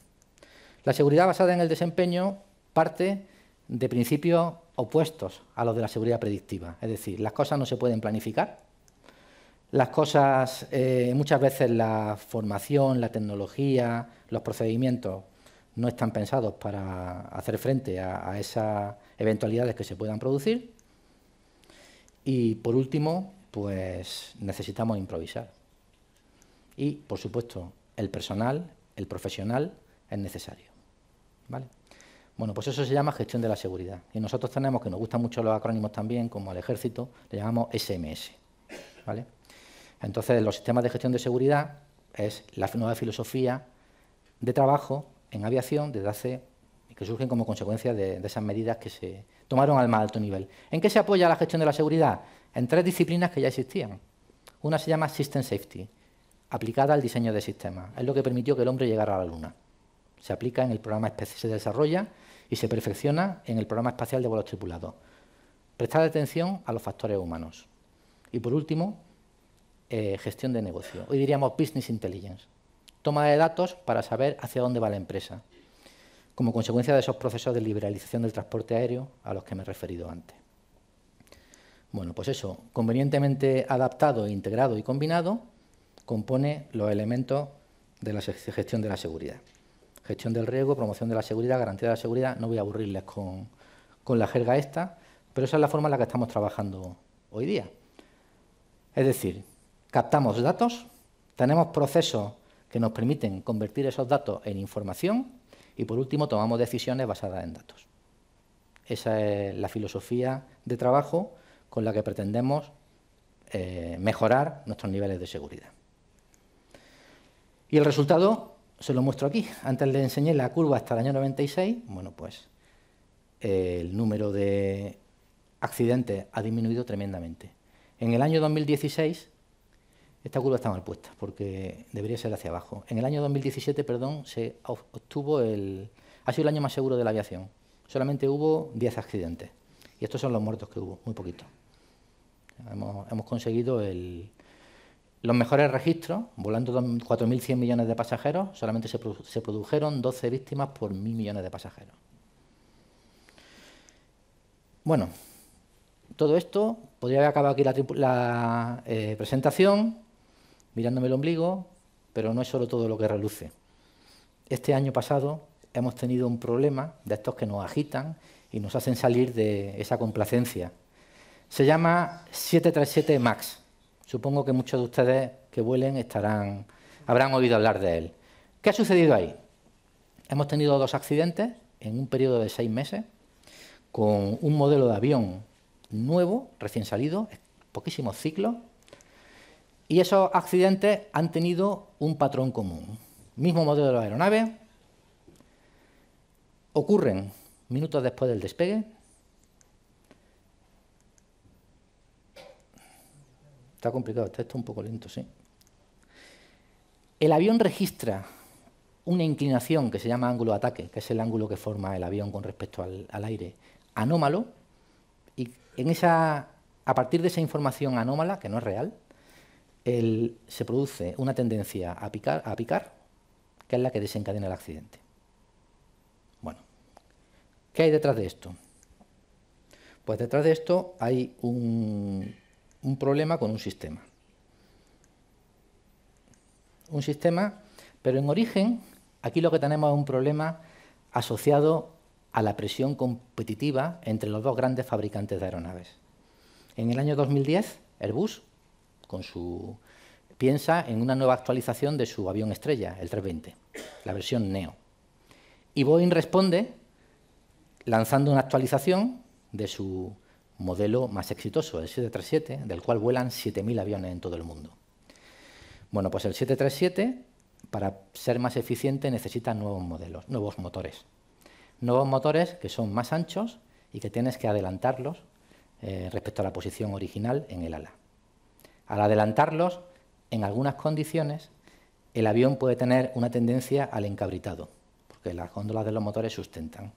La seguridad basada en el desempeño parte de principios opuestos a los de la seguridad predictiva. Es decir, las cosas no se pueden planificar, las cosas, eh, muchas veces la formación, la tecnología, los procedimientos no están pensados para hacer frente a, a esas eventualidades que se puedan producir. Y por último, pues necesitamos improvisar. Y, por supuesto, el personal, el profesional, es necesario. ¿Vale? Bueno, pues eso se llama gestión de la seguridad. Y nosotros tenemos, que nos gustan mucho los acrónimos también, como el ejército, le llamamos SMS. Entonces, los sistemas de gestión de seguridad es la nueva filosofía de trabajo en aviación desde hace que surgen como consecuencia de, esas medidas que se tomaron al más alto nivel. ¿En qué se apoya la gestión de la seguridad? En tres disciplinas que ya existían. Una se llama System Safety, aplicada al diseño de sistemas. Es lo que permitió que el hombre llegara a la Luna. Se aplica en el programa, se desarrolla y se perfecciona en el programa espacial de vuelos tripulados. Prestar atención a los factores humanos. Y por último, eh, gestión de negocio. Hoy diríamos business intelligence. Toma de datos para saber hacia dónde va la empresa, como consecuencia de esos procesos de liberalización del transporte aéreo a los que me he referido antes. Bueno, pues eso, convenientemente adaptado, integrado y combinado, compone los elementos de la gestión de la seguridad gestión del riesgo, promoción de la seguridad, garantía de la seguridad. No voy a aburrirles con, la jerga esta, pero esa es la forma en la que estamos trabajando hoy día. Es decir, captamos datos, tenemos procesos que nos permiten convertir esos datos en información y por último tomamos decisiones basadas en datos. Esa es la filosofía de trabajo con la que pretendemos eh, mejorar nuestros niveles de seguridad. Y el resultado se lo muestro aquí. Antes le enseñé la curva hasta el año 96. Bueno, pues eh, el número de accidentes ha disminuido tremendamente. En el año 2016, esta curva está mal puesta porque debería ser hacia abajo. En el año 2017, perdón, se obtuvo el. Ha sido el año más seguro de la aviación. Solamente hubo 10 accidentes. Y estos son los muertos que hubo, muy poquito. hemos conseguido el, los mejores registros, volando 4.100 millones de pasajeros, solamente se, produjeron 12 víctimas por 1.000 millones de pasajeros. Bueno, todo esto, podría haber acabado aquí la, eh, presentación, mirándome el ombligo, pero no es solo todo lo que reluce. Este año pasado hemos tenido un problema de estos que nos agitan y nos hacen salir de esa complacencia. Se llama 737 MAX. Supongo que muchos de ustedes que vuelen estarán, habrán oído hablar de él. ¿Qué ha sucedido ahí? Hemos tenido dos accidentes en un periodo de seis meses con un modelo de avión nuevo, recién salido, poquísimos ciclos, y esos accidentes han tenido un patrón común. Mismo modelo de aeronave, ocurren minutos después del despegue, Está complicado, está un poco lento, sí. El avión registra una inclinación que se llama ángulo de ataque, que es el ángulo que forma el avión con respecto al, aire, anómalo, y en esa, a partir de esa información anómala, que no es real, se produce una tendencia a picar, a picar, que es la que desencadena el accidente. Bueno, ¿qué hay detrás de esto? Pues detrás de esto hay un un problema con un sistema. Un sistema, pero en origen, aquí lo que tenemos es un problema asociado a la presión competitiva entre los dos grandes fabricantes de aeronaves. En el año 2010, Airbus, piensa en una nueva actualización de su avión estrella, el 320, la versión Neo. Y Boeing responde lanzando una actualización de su modelo más exitoso, el 737, del cual vuelan 7.000 aviones en todo el mundo. Bueno, pues el 737, para ser más eficiente, necesita nuevos modelos, nuevos motores. Nuevos motores que son más anchos y que tienes que adelantarlos eh, respecto a la posición original en el ala. Al adelantarlos, en algunas condiciones, el avión puede tener una tendencia al encabritado, porque las góndolas de los motores sustentan.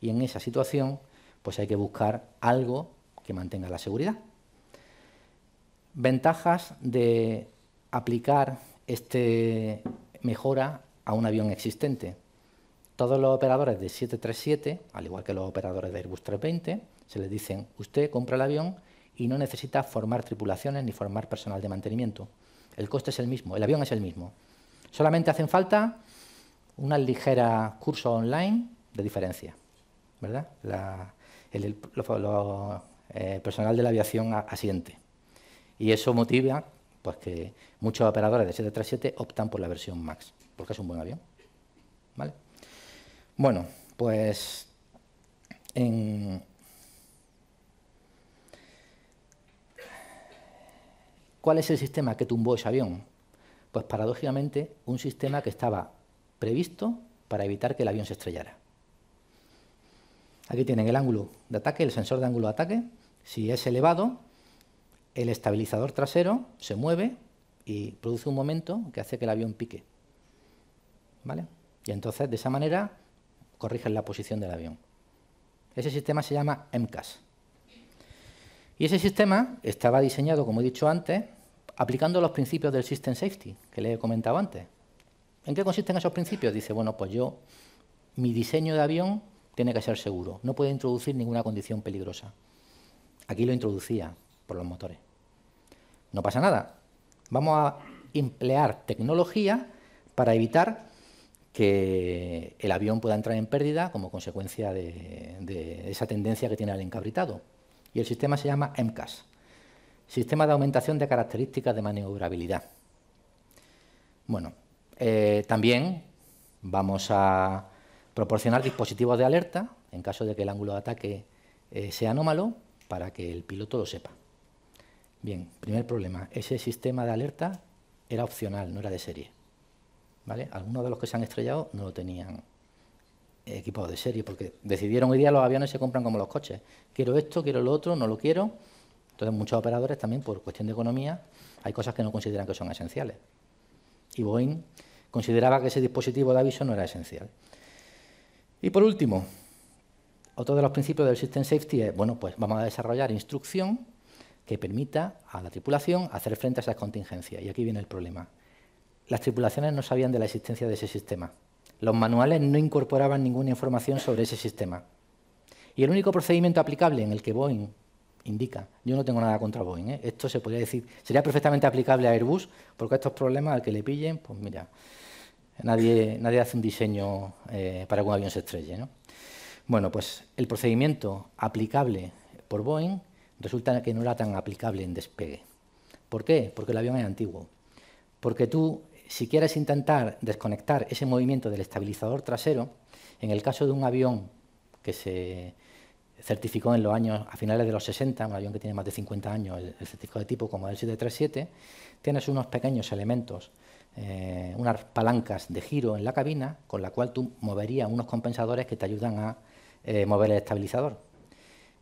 Y en esa situación, pues hay que buscar algo que mantenga la seguridad. Ventajas de aplicar este mejora a un avión existente. Todos los operadores de 737, al igual que los operadores de Airbus 320, se les dicen, usted compra el avión y no necesita formar tripulaciones ni formar personal de mantenimiento. El coste es el mismo, el avión es el mismo. Solamente hacen falta una ligera curso online de diferencia. ¿verdad? La, el, eh, personal de la aviación asiente. Y eso motiva pues, que muchos operadores de 737 optan por la versión MAX, porque es un buen avión. Bueno, pues en... ¿Cuál es el sistema que tumbó ese avión? Pues paradójicamente un sistema que estaba previsto para evitar que el avión se estrellara. Aquí tienen el ángulo de ataque, el sensor de ángulo de ataque. Si es elevado, el estabilizador trasero se mueve y produce un momento que hace que el avión pique. ¿Vale? Y entonces, de esa manera, corrigen la posición del avión. Ese sistema se llama MCAS. Y ese sistema estaba diseñado, como he dicho antes, aplicando los principios del System Safety, que le he comentado antes. ¿En qué consisten esos principios? Dice, bueno, pues yo, mi diseño de avión tiene que ser seguro. No puede introducir ninguna condición peligrosa. Aquí lo introducía por los motores. No pasa nada. Vamos a emplear tecnología para evitar que el avión pueda entrar en pérdida como consecuencia de, esa tendencia que tiene al encabritado. Y el sistema se llama MCAS, Sistema de Aumentación de Características de Maniobrabilidad. Bueno, eh, también vamos a Proporcionar dispositivos de alerta en caso de que el ángulo de ataque eh, sea anómalo para que el piloto lo sepa. Bien, primer problema. Ese sistema de alerta era opcional, no era de serie. ¿Vale? Algunos de los que se han estrellado no lo tenían equipado de serie porque decidieron hoy día los aviones se compran como los coches. Quiero esto, quiero lo otro, no lo quiero. Entonces muchos operadores también por cuestión de economía hay cosas que no consideran que son esenciales. Y Boeing consideraba que ese dispositivo de aviso no era esencial. Y por último, otro de los principios del System Safety es, bueno, pues vamos a desarrollar instrucción que permita a la tripulación hacer frente a esas contingencias. Y aquí viene el problema. Las tripulaciones no sabían de la existencia de ese sistema. Los manuales no incorporaban ninguna información sobre ese sistema. Y el único procedimiento aplicable en el que Boeing indica, yo no tengo nada contra Boeing, ¿eh? esto se podría decir, sería perfectamente aplicable a Airbus, porque estos problemas al que le pillen, pues mira, Nadie, nadie hace un diseño eh, para que un avión se estrelle. Bueno, pues el procedimiento aplicable por Boeing resulta que no era tan aplicable en despegue. ¿Por qué? Porque el avión es antiguo. Porque tú, si quieres intentar desconectar ese movimiento del estabilizador trasero, en el caso de un avión que se certificó en los años, a finales de los 60, un avión que tiene más de 50 años, el, el certificado de tipo como el 737, tienes unos pequeños elementos eh, unas palancas de giro en la cabina con la cual tú moverías unos compensadores que te ayudan a eh, mover el estabilizador.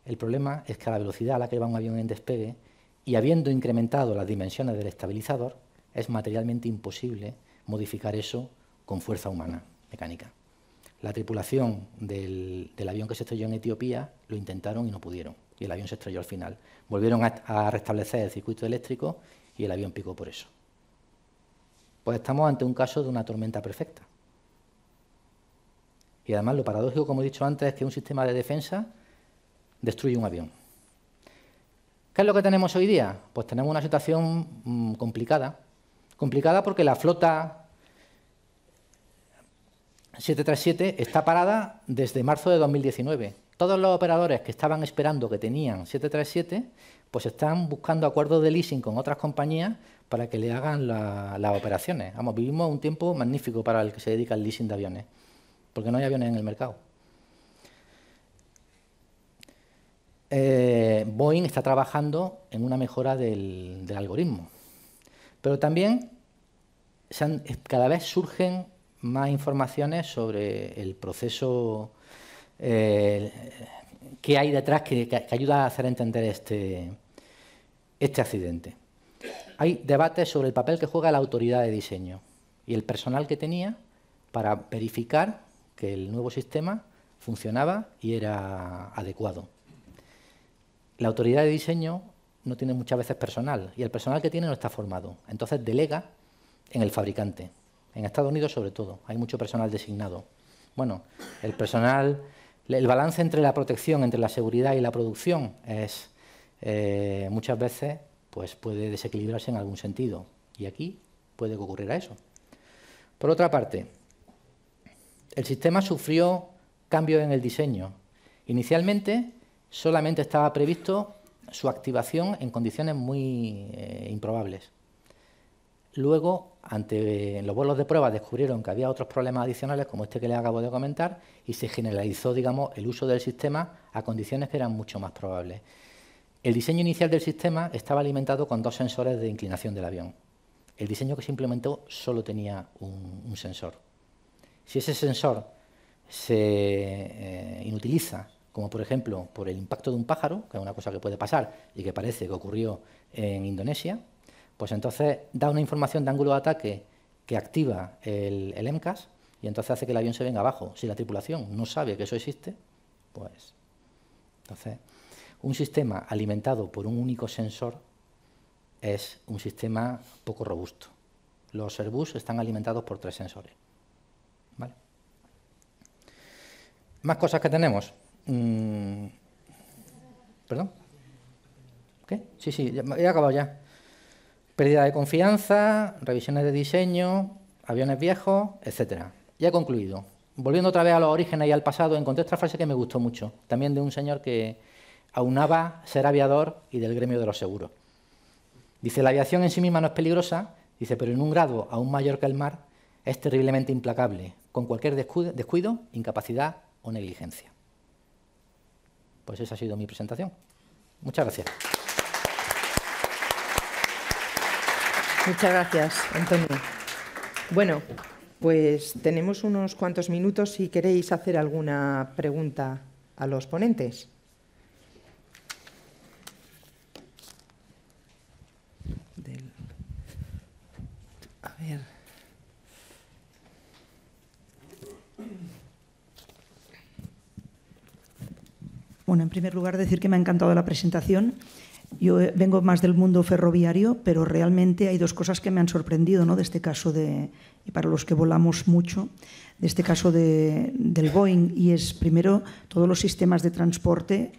El problema es que a la velocidad a la que va un avión en despegue y habiendo incrementado las dimensiones del estabilizador, es materialmente imposible modificar eso con fuerza humana mecánica. La tripulación del, avión que se estrelló en Etiopía lo intentaron y no pudieron, y el avión se estrelló al final. Volvieron a restablecer el circuito eléctrico y el avión picó por eso. Pues estamos ante un caso de una tormenta perfecta. Y además lo paradójico, como he dicho antes, es que un sistema de defensa destruye un avión. ¿Qué es lo que tenemos hoy día? Pues tenemos una situación mm, complicada. Complicada porque la flota 737 está parada desde marzo de 2019 todos los operadores que estaban esperando que tenían 737, pues están buscando acuerdos de leasing con otras compañías para que le hagan las operaciones. Vamos, vivimos un tiempo magnífico para el que se dedica al leasing de aviones, porque no hay aviones en el mercado. Eh, Boeing está trabajando en una mejora del, algoritmo. Pero también cada vez surgen más informaciones sobre el proceso eh, qué hay detrás que, que, ayuda a hacer entender este, este accidente. Hay debates sobre el papel que juega la autoridad de diseño y el personal que tenía para verificar que el nuevo sistema funcionaba y era adecuado. La autoridad de diseño no tiene muchas veces personal y el personal que tiene no está formado. Entonces delega en el fabricante. En Estados Unidos sobre todo, hay mucho personal designado. Bueno, el personal el balance entre la protección, entre la seguridad y la producción es eh, muchas veces pues puede desequilibrarse en algún sentido. Y aquí puede ocurrir eso. Por otra parte, el sistema sufrió cambios en el diseño. Inicialmente solamente estaba previsto su activación en condiciones muy eh, improbables. Luego, ante, en los vuelos de prueba descubrieron que había otros problemas adicionales, como este que les acabo de comentar, y se generalizó digamos, el uso del sistema a condiciones que eran mucho más probables. El diseño inicial del sistema estaba alimentado con dos sensores de inclinación del avión. El diseño que se implementó solo tenía un, sensor. Si ese sensor se eh, inutiliza, como por ejemplo por el impacto de un pájaro, que es una cosa que puede pasar y que parece que ocurrió en Indonesia, pues entonces da una información de ángulo de ataque que activa el, MCAS y entonces hace que el avión se venga abajo. Si la tripulación no sabe que eso existe, pues... Entonces, un sistema alimentado por un único sensor es un sistema poco robusto. Los Airbus están alimentados por tres sensores. Más cosas que tenemos. Mm, ¿Perdón? ¿Qué? Sí, sí, he acabado ya pérdida de confianza, revisiones de diseño, aviones viejos, etc. Ya he concluido. Volviendo otra vez a los orígenes y al pasado, encontré esta frase que me gustó mucho, también de un señor que aunaba ser aviador y del gremio de los seguros. Dice, la aviación en sí misma no es peligrosa, dice, pero en un grado aún mayor que el mar, es terriblemente implacable, con cualquier descuido, descuido incapacidad o negligencia. Pues esa ha sido mi presentación. Muchas gracias. Muchas gracias, Antonio. Bueno, pues tenemos unos cuantos minutos si queréis hacer alguna pregunta a los ponentes. Bueno, en primer lugar, decir que me ha encantado la presentación. Yo vengo más del mundo ferroviario, pero realmente hay dos cosas que me han sorprendido ¿no? de este caso, de, y para los que volamos mucho, de este caso de, del Boeing. Y es, primero, todos los sistemas de transporte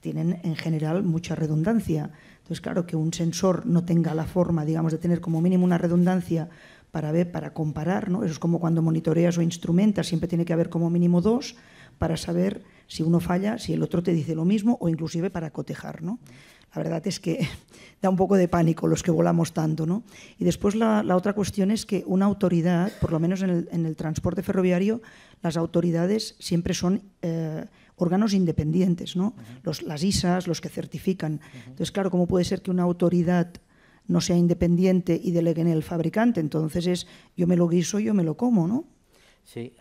tienen en general mucha redundancia. Entonces, claro, que un sensor no tenga la forma, digamos, de tener como mínimo una redundancia para ver, para comparar, ¿no? Eso es como cuando monitoreas o instrumentas, siempre tiene que haber como mínimo dos para saber si uno falla, si el otro te dice lo mismo o inclusive para cotejar, ¿no? la verdad es que da un poco de pánico los que volamos tanto. ¿no? Y después la, otra cuestión es que una autoridad, por lo menos en el, transporte ferroviario, las autoridades siempre son eh, órganos independientes, ¿no? los, las ISAs, los que certifican. Entonces, claro, ¿cómo puede ser que una autoridad no sea independiente y delegue en el fabricante? Entonces es, yo me lo guiso, yo me lo como, ¿no? Sí,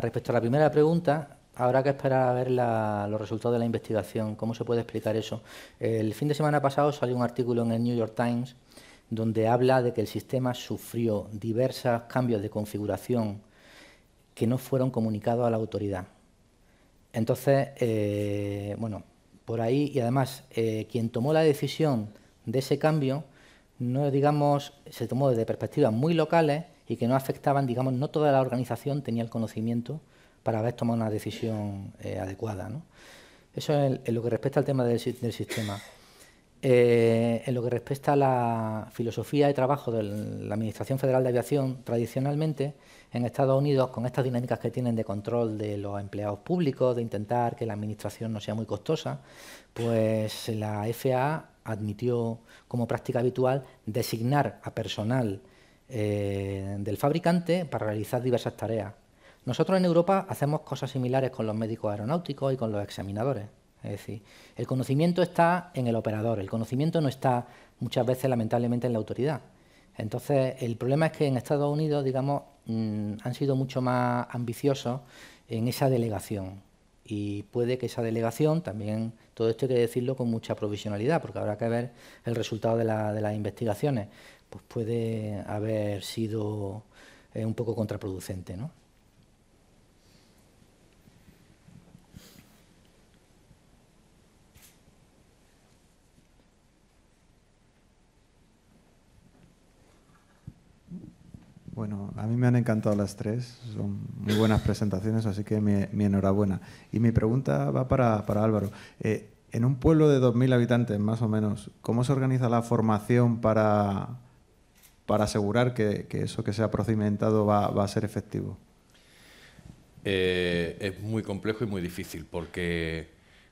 respecto a la primera pregunta, Habrá que esperar a ver los resultados de la investigación. ¿Cómo se puede explicar eso? El fin de semana pasado salió un artículo en el New York Times donde habla de que el sistema sufrió diversos cambios de configuración que no fueron comunicados a la autoridad. Entonces, eh, bueno, por ahí, y además, eh, quien tomó la decisión de ese cambio, no digamos, se tomó desde perspectivas muy locales y que no afectaban, digamos, no toda la organización tenía el conocimiento para haber tomado una decisión eh, adecuada. Eso en, en, lo que respecta al tema del, sistema. Eh, en lo que respecta a la filosofía de trabajo de la Administración Federal de Aviación, tradicionalmente en Estados Unidos, con estas dinámicas que tienen de control de los empleados públicos, de intentar que la administración no sea muy costosa, pues la FAA admitió como práctica habitual designar a personal eh, del fabricante para realizar diversas tareas nosotros en Europa hacemos cosas similares con los médicos aeronáuticos y con los examinadores. Es decir, el conocimiento está en el operador, el conocimiento no está muchas veces lamentablemente en la autoridad. Entonces, el problema es que en Estados Unidos, digamos, mm, han sido mucho más ambiciosos en esa delegación. Y puede que esa delegación también, todo esto hay que decirlo con mucha provisionalidad, porque habrá que ver el resultado de, las investigaciones, pues puede haber sido eh, un poco contraproducente. ¿no? Bueno, a mí me han encantado las tres, son muy buenas presentaciones, así que mi, enhorabuena. Y mi pregunta va para, Álvaro. Eh, en un pueblo de 2.000 habitantes, más o menos, ¿cómo se organiza la formación para, para asegurar que, eso que se ha procedimentado va, a ser efectivo? Eh, es muy complejo y muy difícil, porque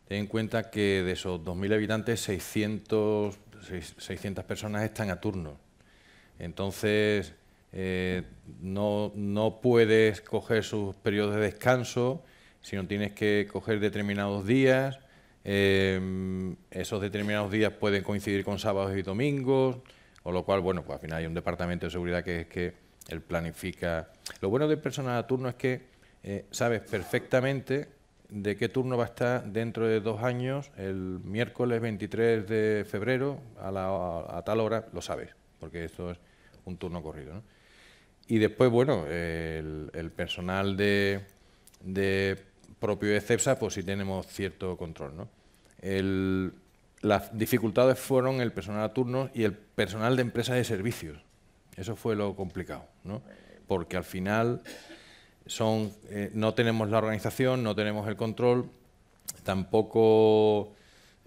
ten en cuenta que de esos 2.000 habitantes, 600, 600 personas están a turno. Entonces, eh, no, no, puedes coger sus periodos de descanso, sino tienes que coger determinados días. Em, esos determinados días pueden coincidir con sábados y domingos, o lo cual, bueno, pues al final hay un departamento de seguridad que es que él planifica. Lo bueno de personal a turno es que eh, sabes perfectamente de qué turno va a estar dentro de dos años, el miércoles 23 de febrero a, a tal hora, lo sabes, porque esto es un turno corrido. ¿no? Y después, bueno, el, personal de, propio de CEPSA, pues sí tenemos cierto control, las dificultades fueron el personal a turnos y el personal de empresas de servicios. Eso fue lo complicado, ¿no? Porque al final son, eh, no tenemos la organización, no tenemos el control, tampoco...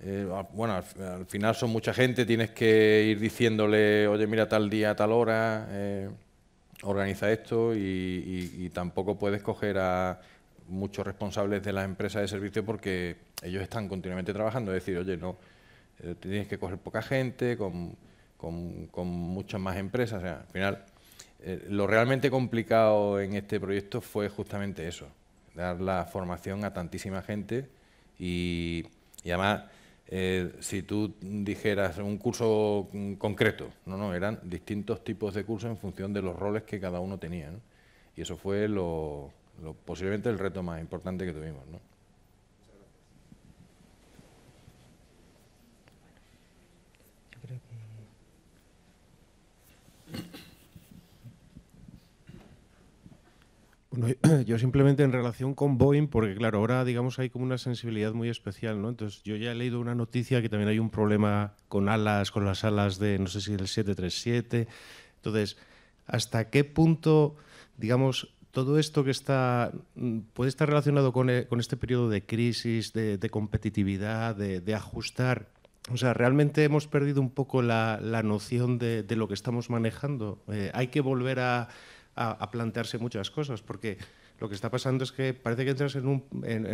Eh, bueno, al, final son mucha gente, tienes que ir diciéndole, oye, mira tal día, tal hora... Eh, organiza esto y, tampoco puedes coger a muchos responsables de las empresas de servicio porque ellos están continuamente trabajando. Es decir, oye, no, eh, tienes que coger poca gente, con, muchas más empresas. O sea, al final, eh, lo realmente complicado en este proyecto fue justamente eso, dar la formación a tantísima gente y además eh, si tú dijeras un curso concreto, no, no, eran distintos tipos de cursos en función de los roles que cada uno tenía. Y eso fue lo, posiblemente el reto más importante que tuvimos. ¿no? yo simplemente en relación con Boeing, porque claro, ahora digamos hay como una sensibilidad muy especial, ¿no? Entonces yo ya he leído una noticia que también hay un problema con alas, con las alas de, no sé si el 737. Entonces, ¿hasta qué punto, digamos, todo esto que está mm, puede estar relacionado eh, con, este periodo de crisis, de, competitividad, de, ajustar. O sea, realmente hemos perdido un poco la, noción de, lo que estamos manejando. Eh, hay que volver a a, plantearse muchas cosas, porque lo que está pasando es que parece que entras en,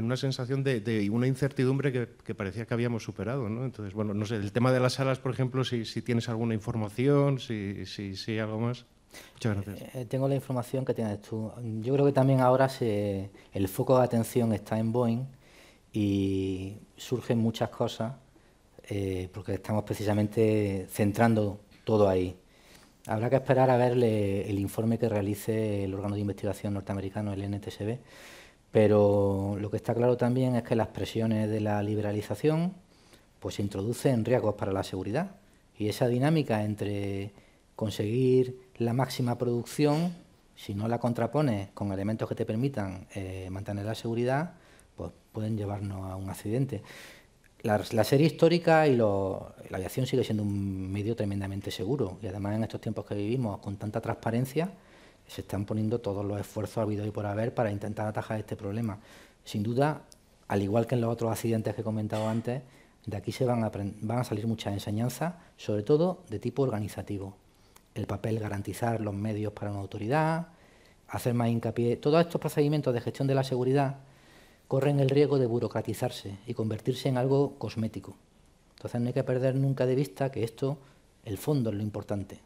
una sensación de, una incertidumbre que, parecía que habíamos superado. ¿no? Entonces, bueno, no sé, el tema de las salas, por ejemplo, si, tienes alguna información, si, si, algo más. Muchas gracias. Eh, eh, tengo la información que tienes tú. Yo creo que también ahora se, el foco de atención está en Boeing y surgen muchas cosas eh, porque estamos precisamente centrando todo ahí. Habrá que esperar a ver el informe que realice el órgano de investigación norteamericano, el NTSB, pero lo que está claro también es que las presiones de la liberalización pues introducen riesgos para la seguridad y esa dinámica entre conseguir la máxima producción, si no la contrapones con elementos que te permitan eh, mantener la seguridad, pues pueden llevarnos a un accidente la, serie histórica y la aviación sigue siendo un medio tremendamente seguro y además en estos tiempos que vivimos con tanta transparencia se están poniendo todos los esfuerzos habidos y por haber para intentar atajar este problema. Sin duda, al igual que en los otros accidentes que he comentado antes, de aquí se van a, van a salir muchas enseñanzas, sobre todo de tipo organizativo. El papel garantizar los medios para una autoridad, hacer más hincapié. Todos estos procedimientos de gestión de la seguridad corren el riesgo de burocratizarse y convertirse en algo cosmético. Entonces no hay que perder nunca de vista que esto, el fondo es lo importante.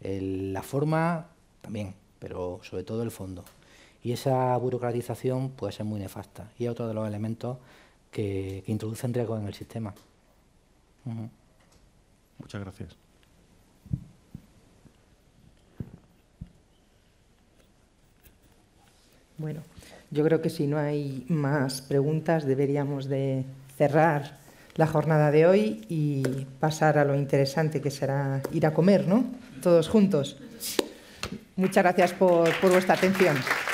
la forma también, pero sobre todo el fondo. Y esa burocratización puede ser muy nefasta y es otro de los elementos que, introducen riesgos en el sistema. Muchas gracias. Bueno, yo creo que si no hay más preguntas deberíamos de cerrar la jornada de hoy y pasar a lo interesante que será ir a comer, ¿no? Todos juntos. Muchas gracias por, por vuestra atención.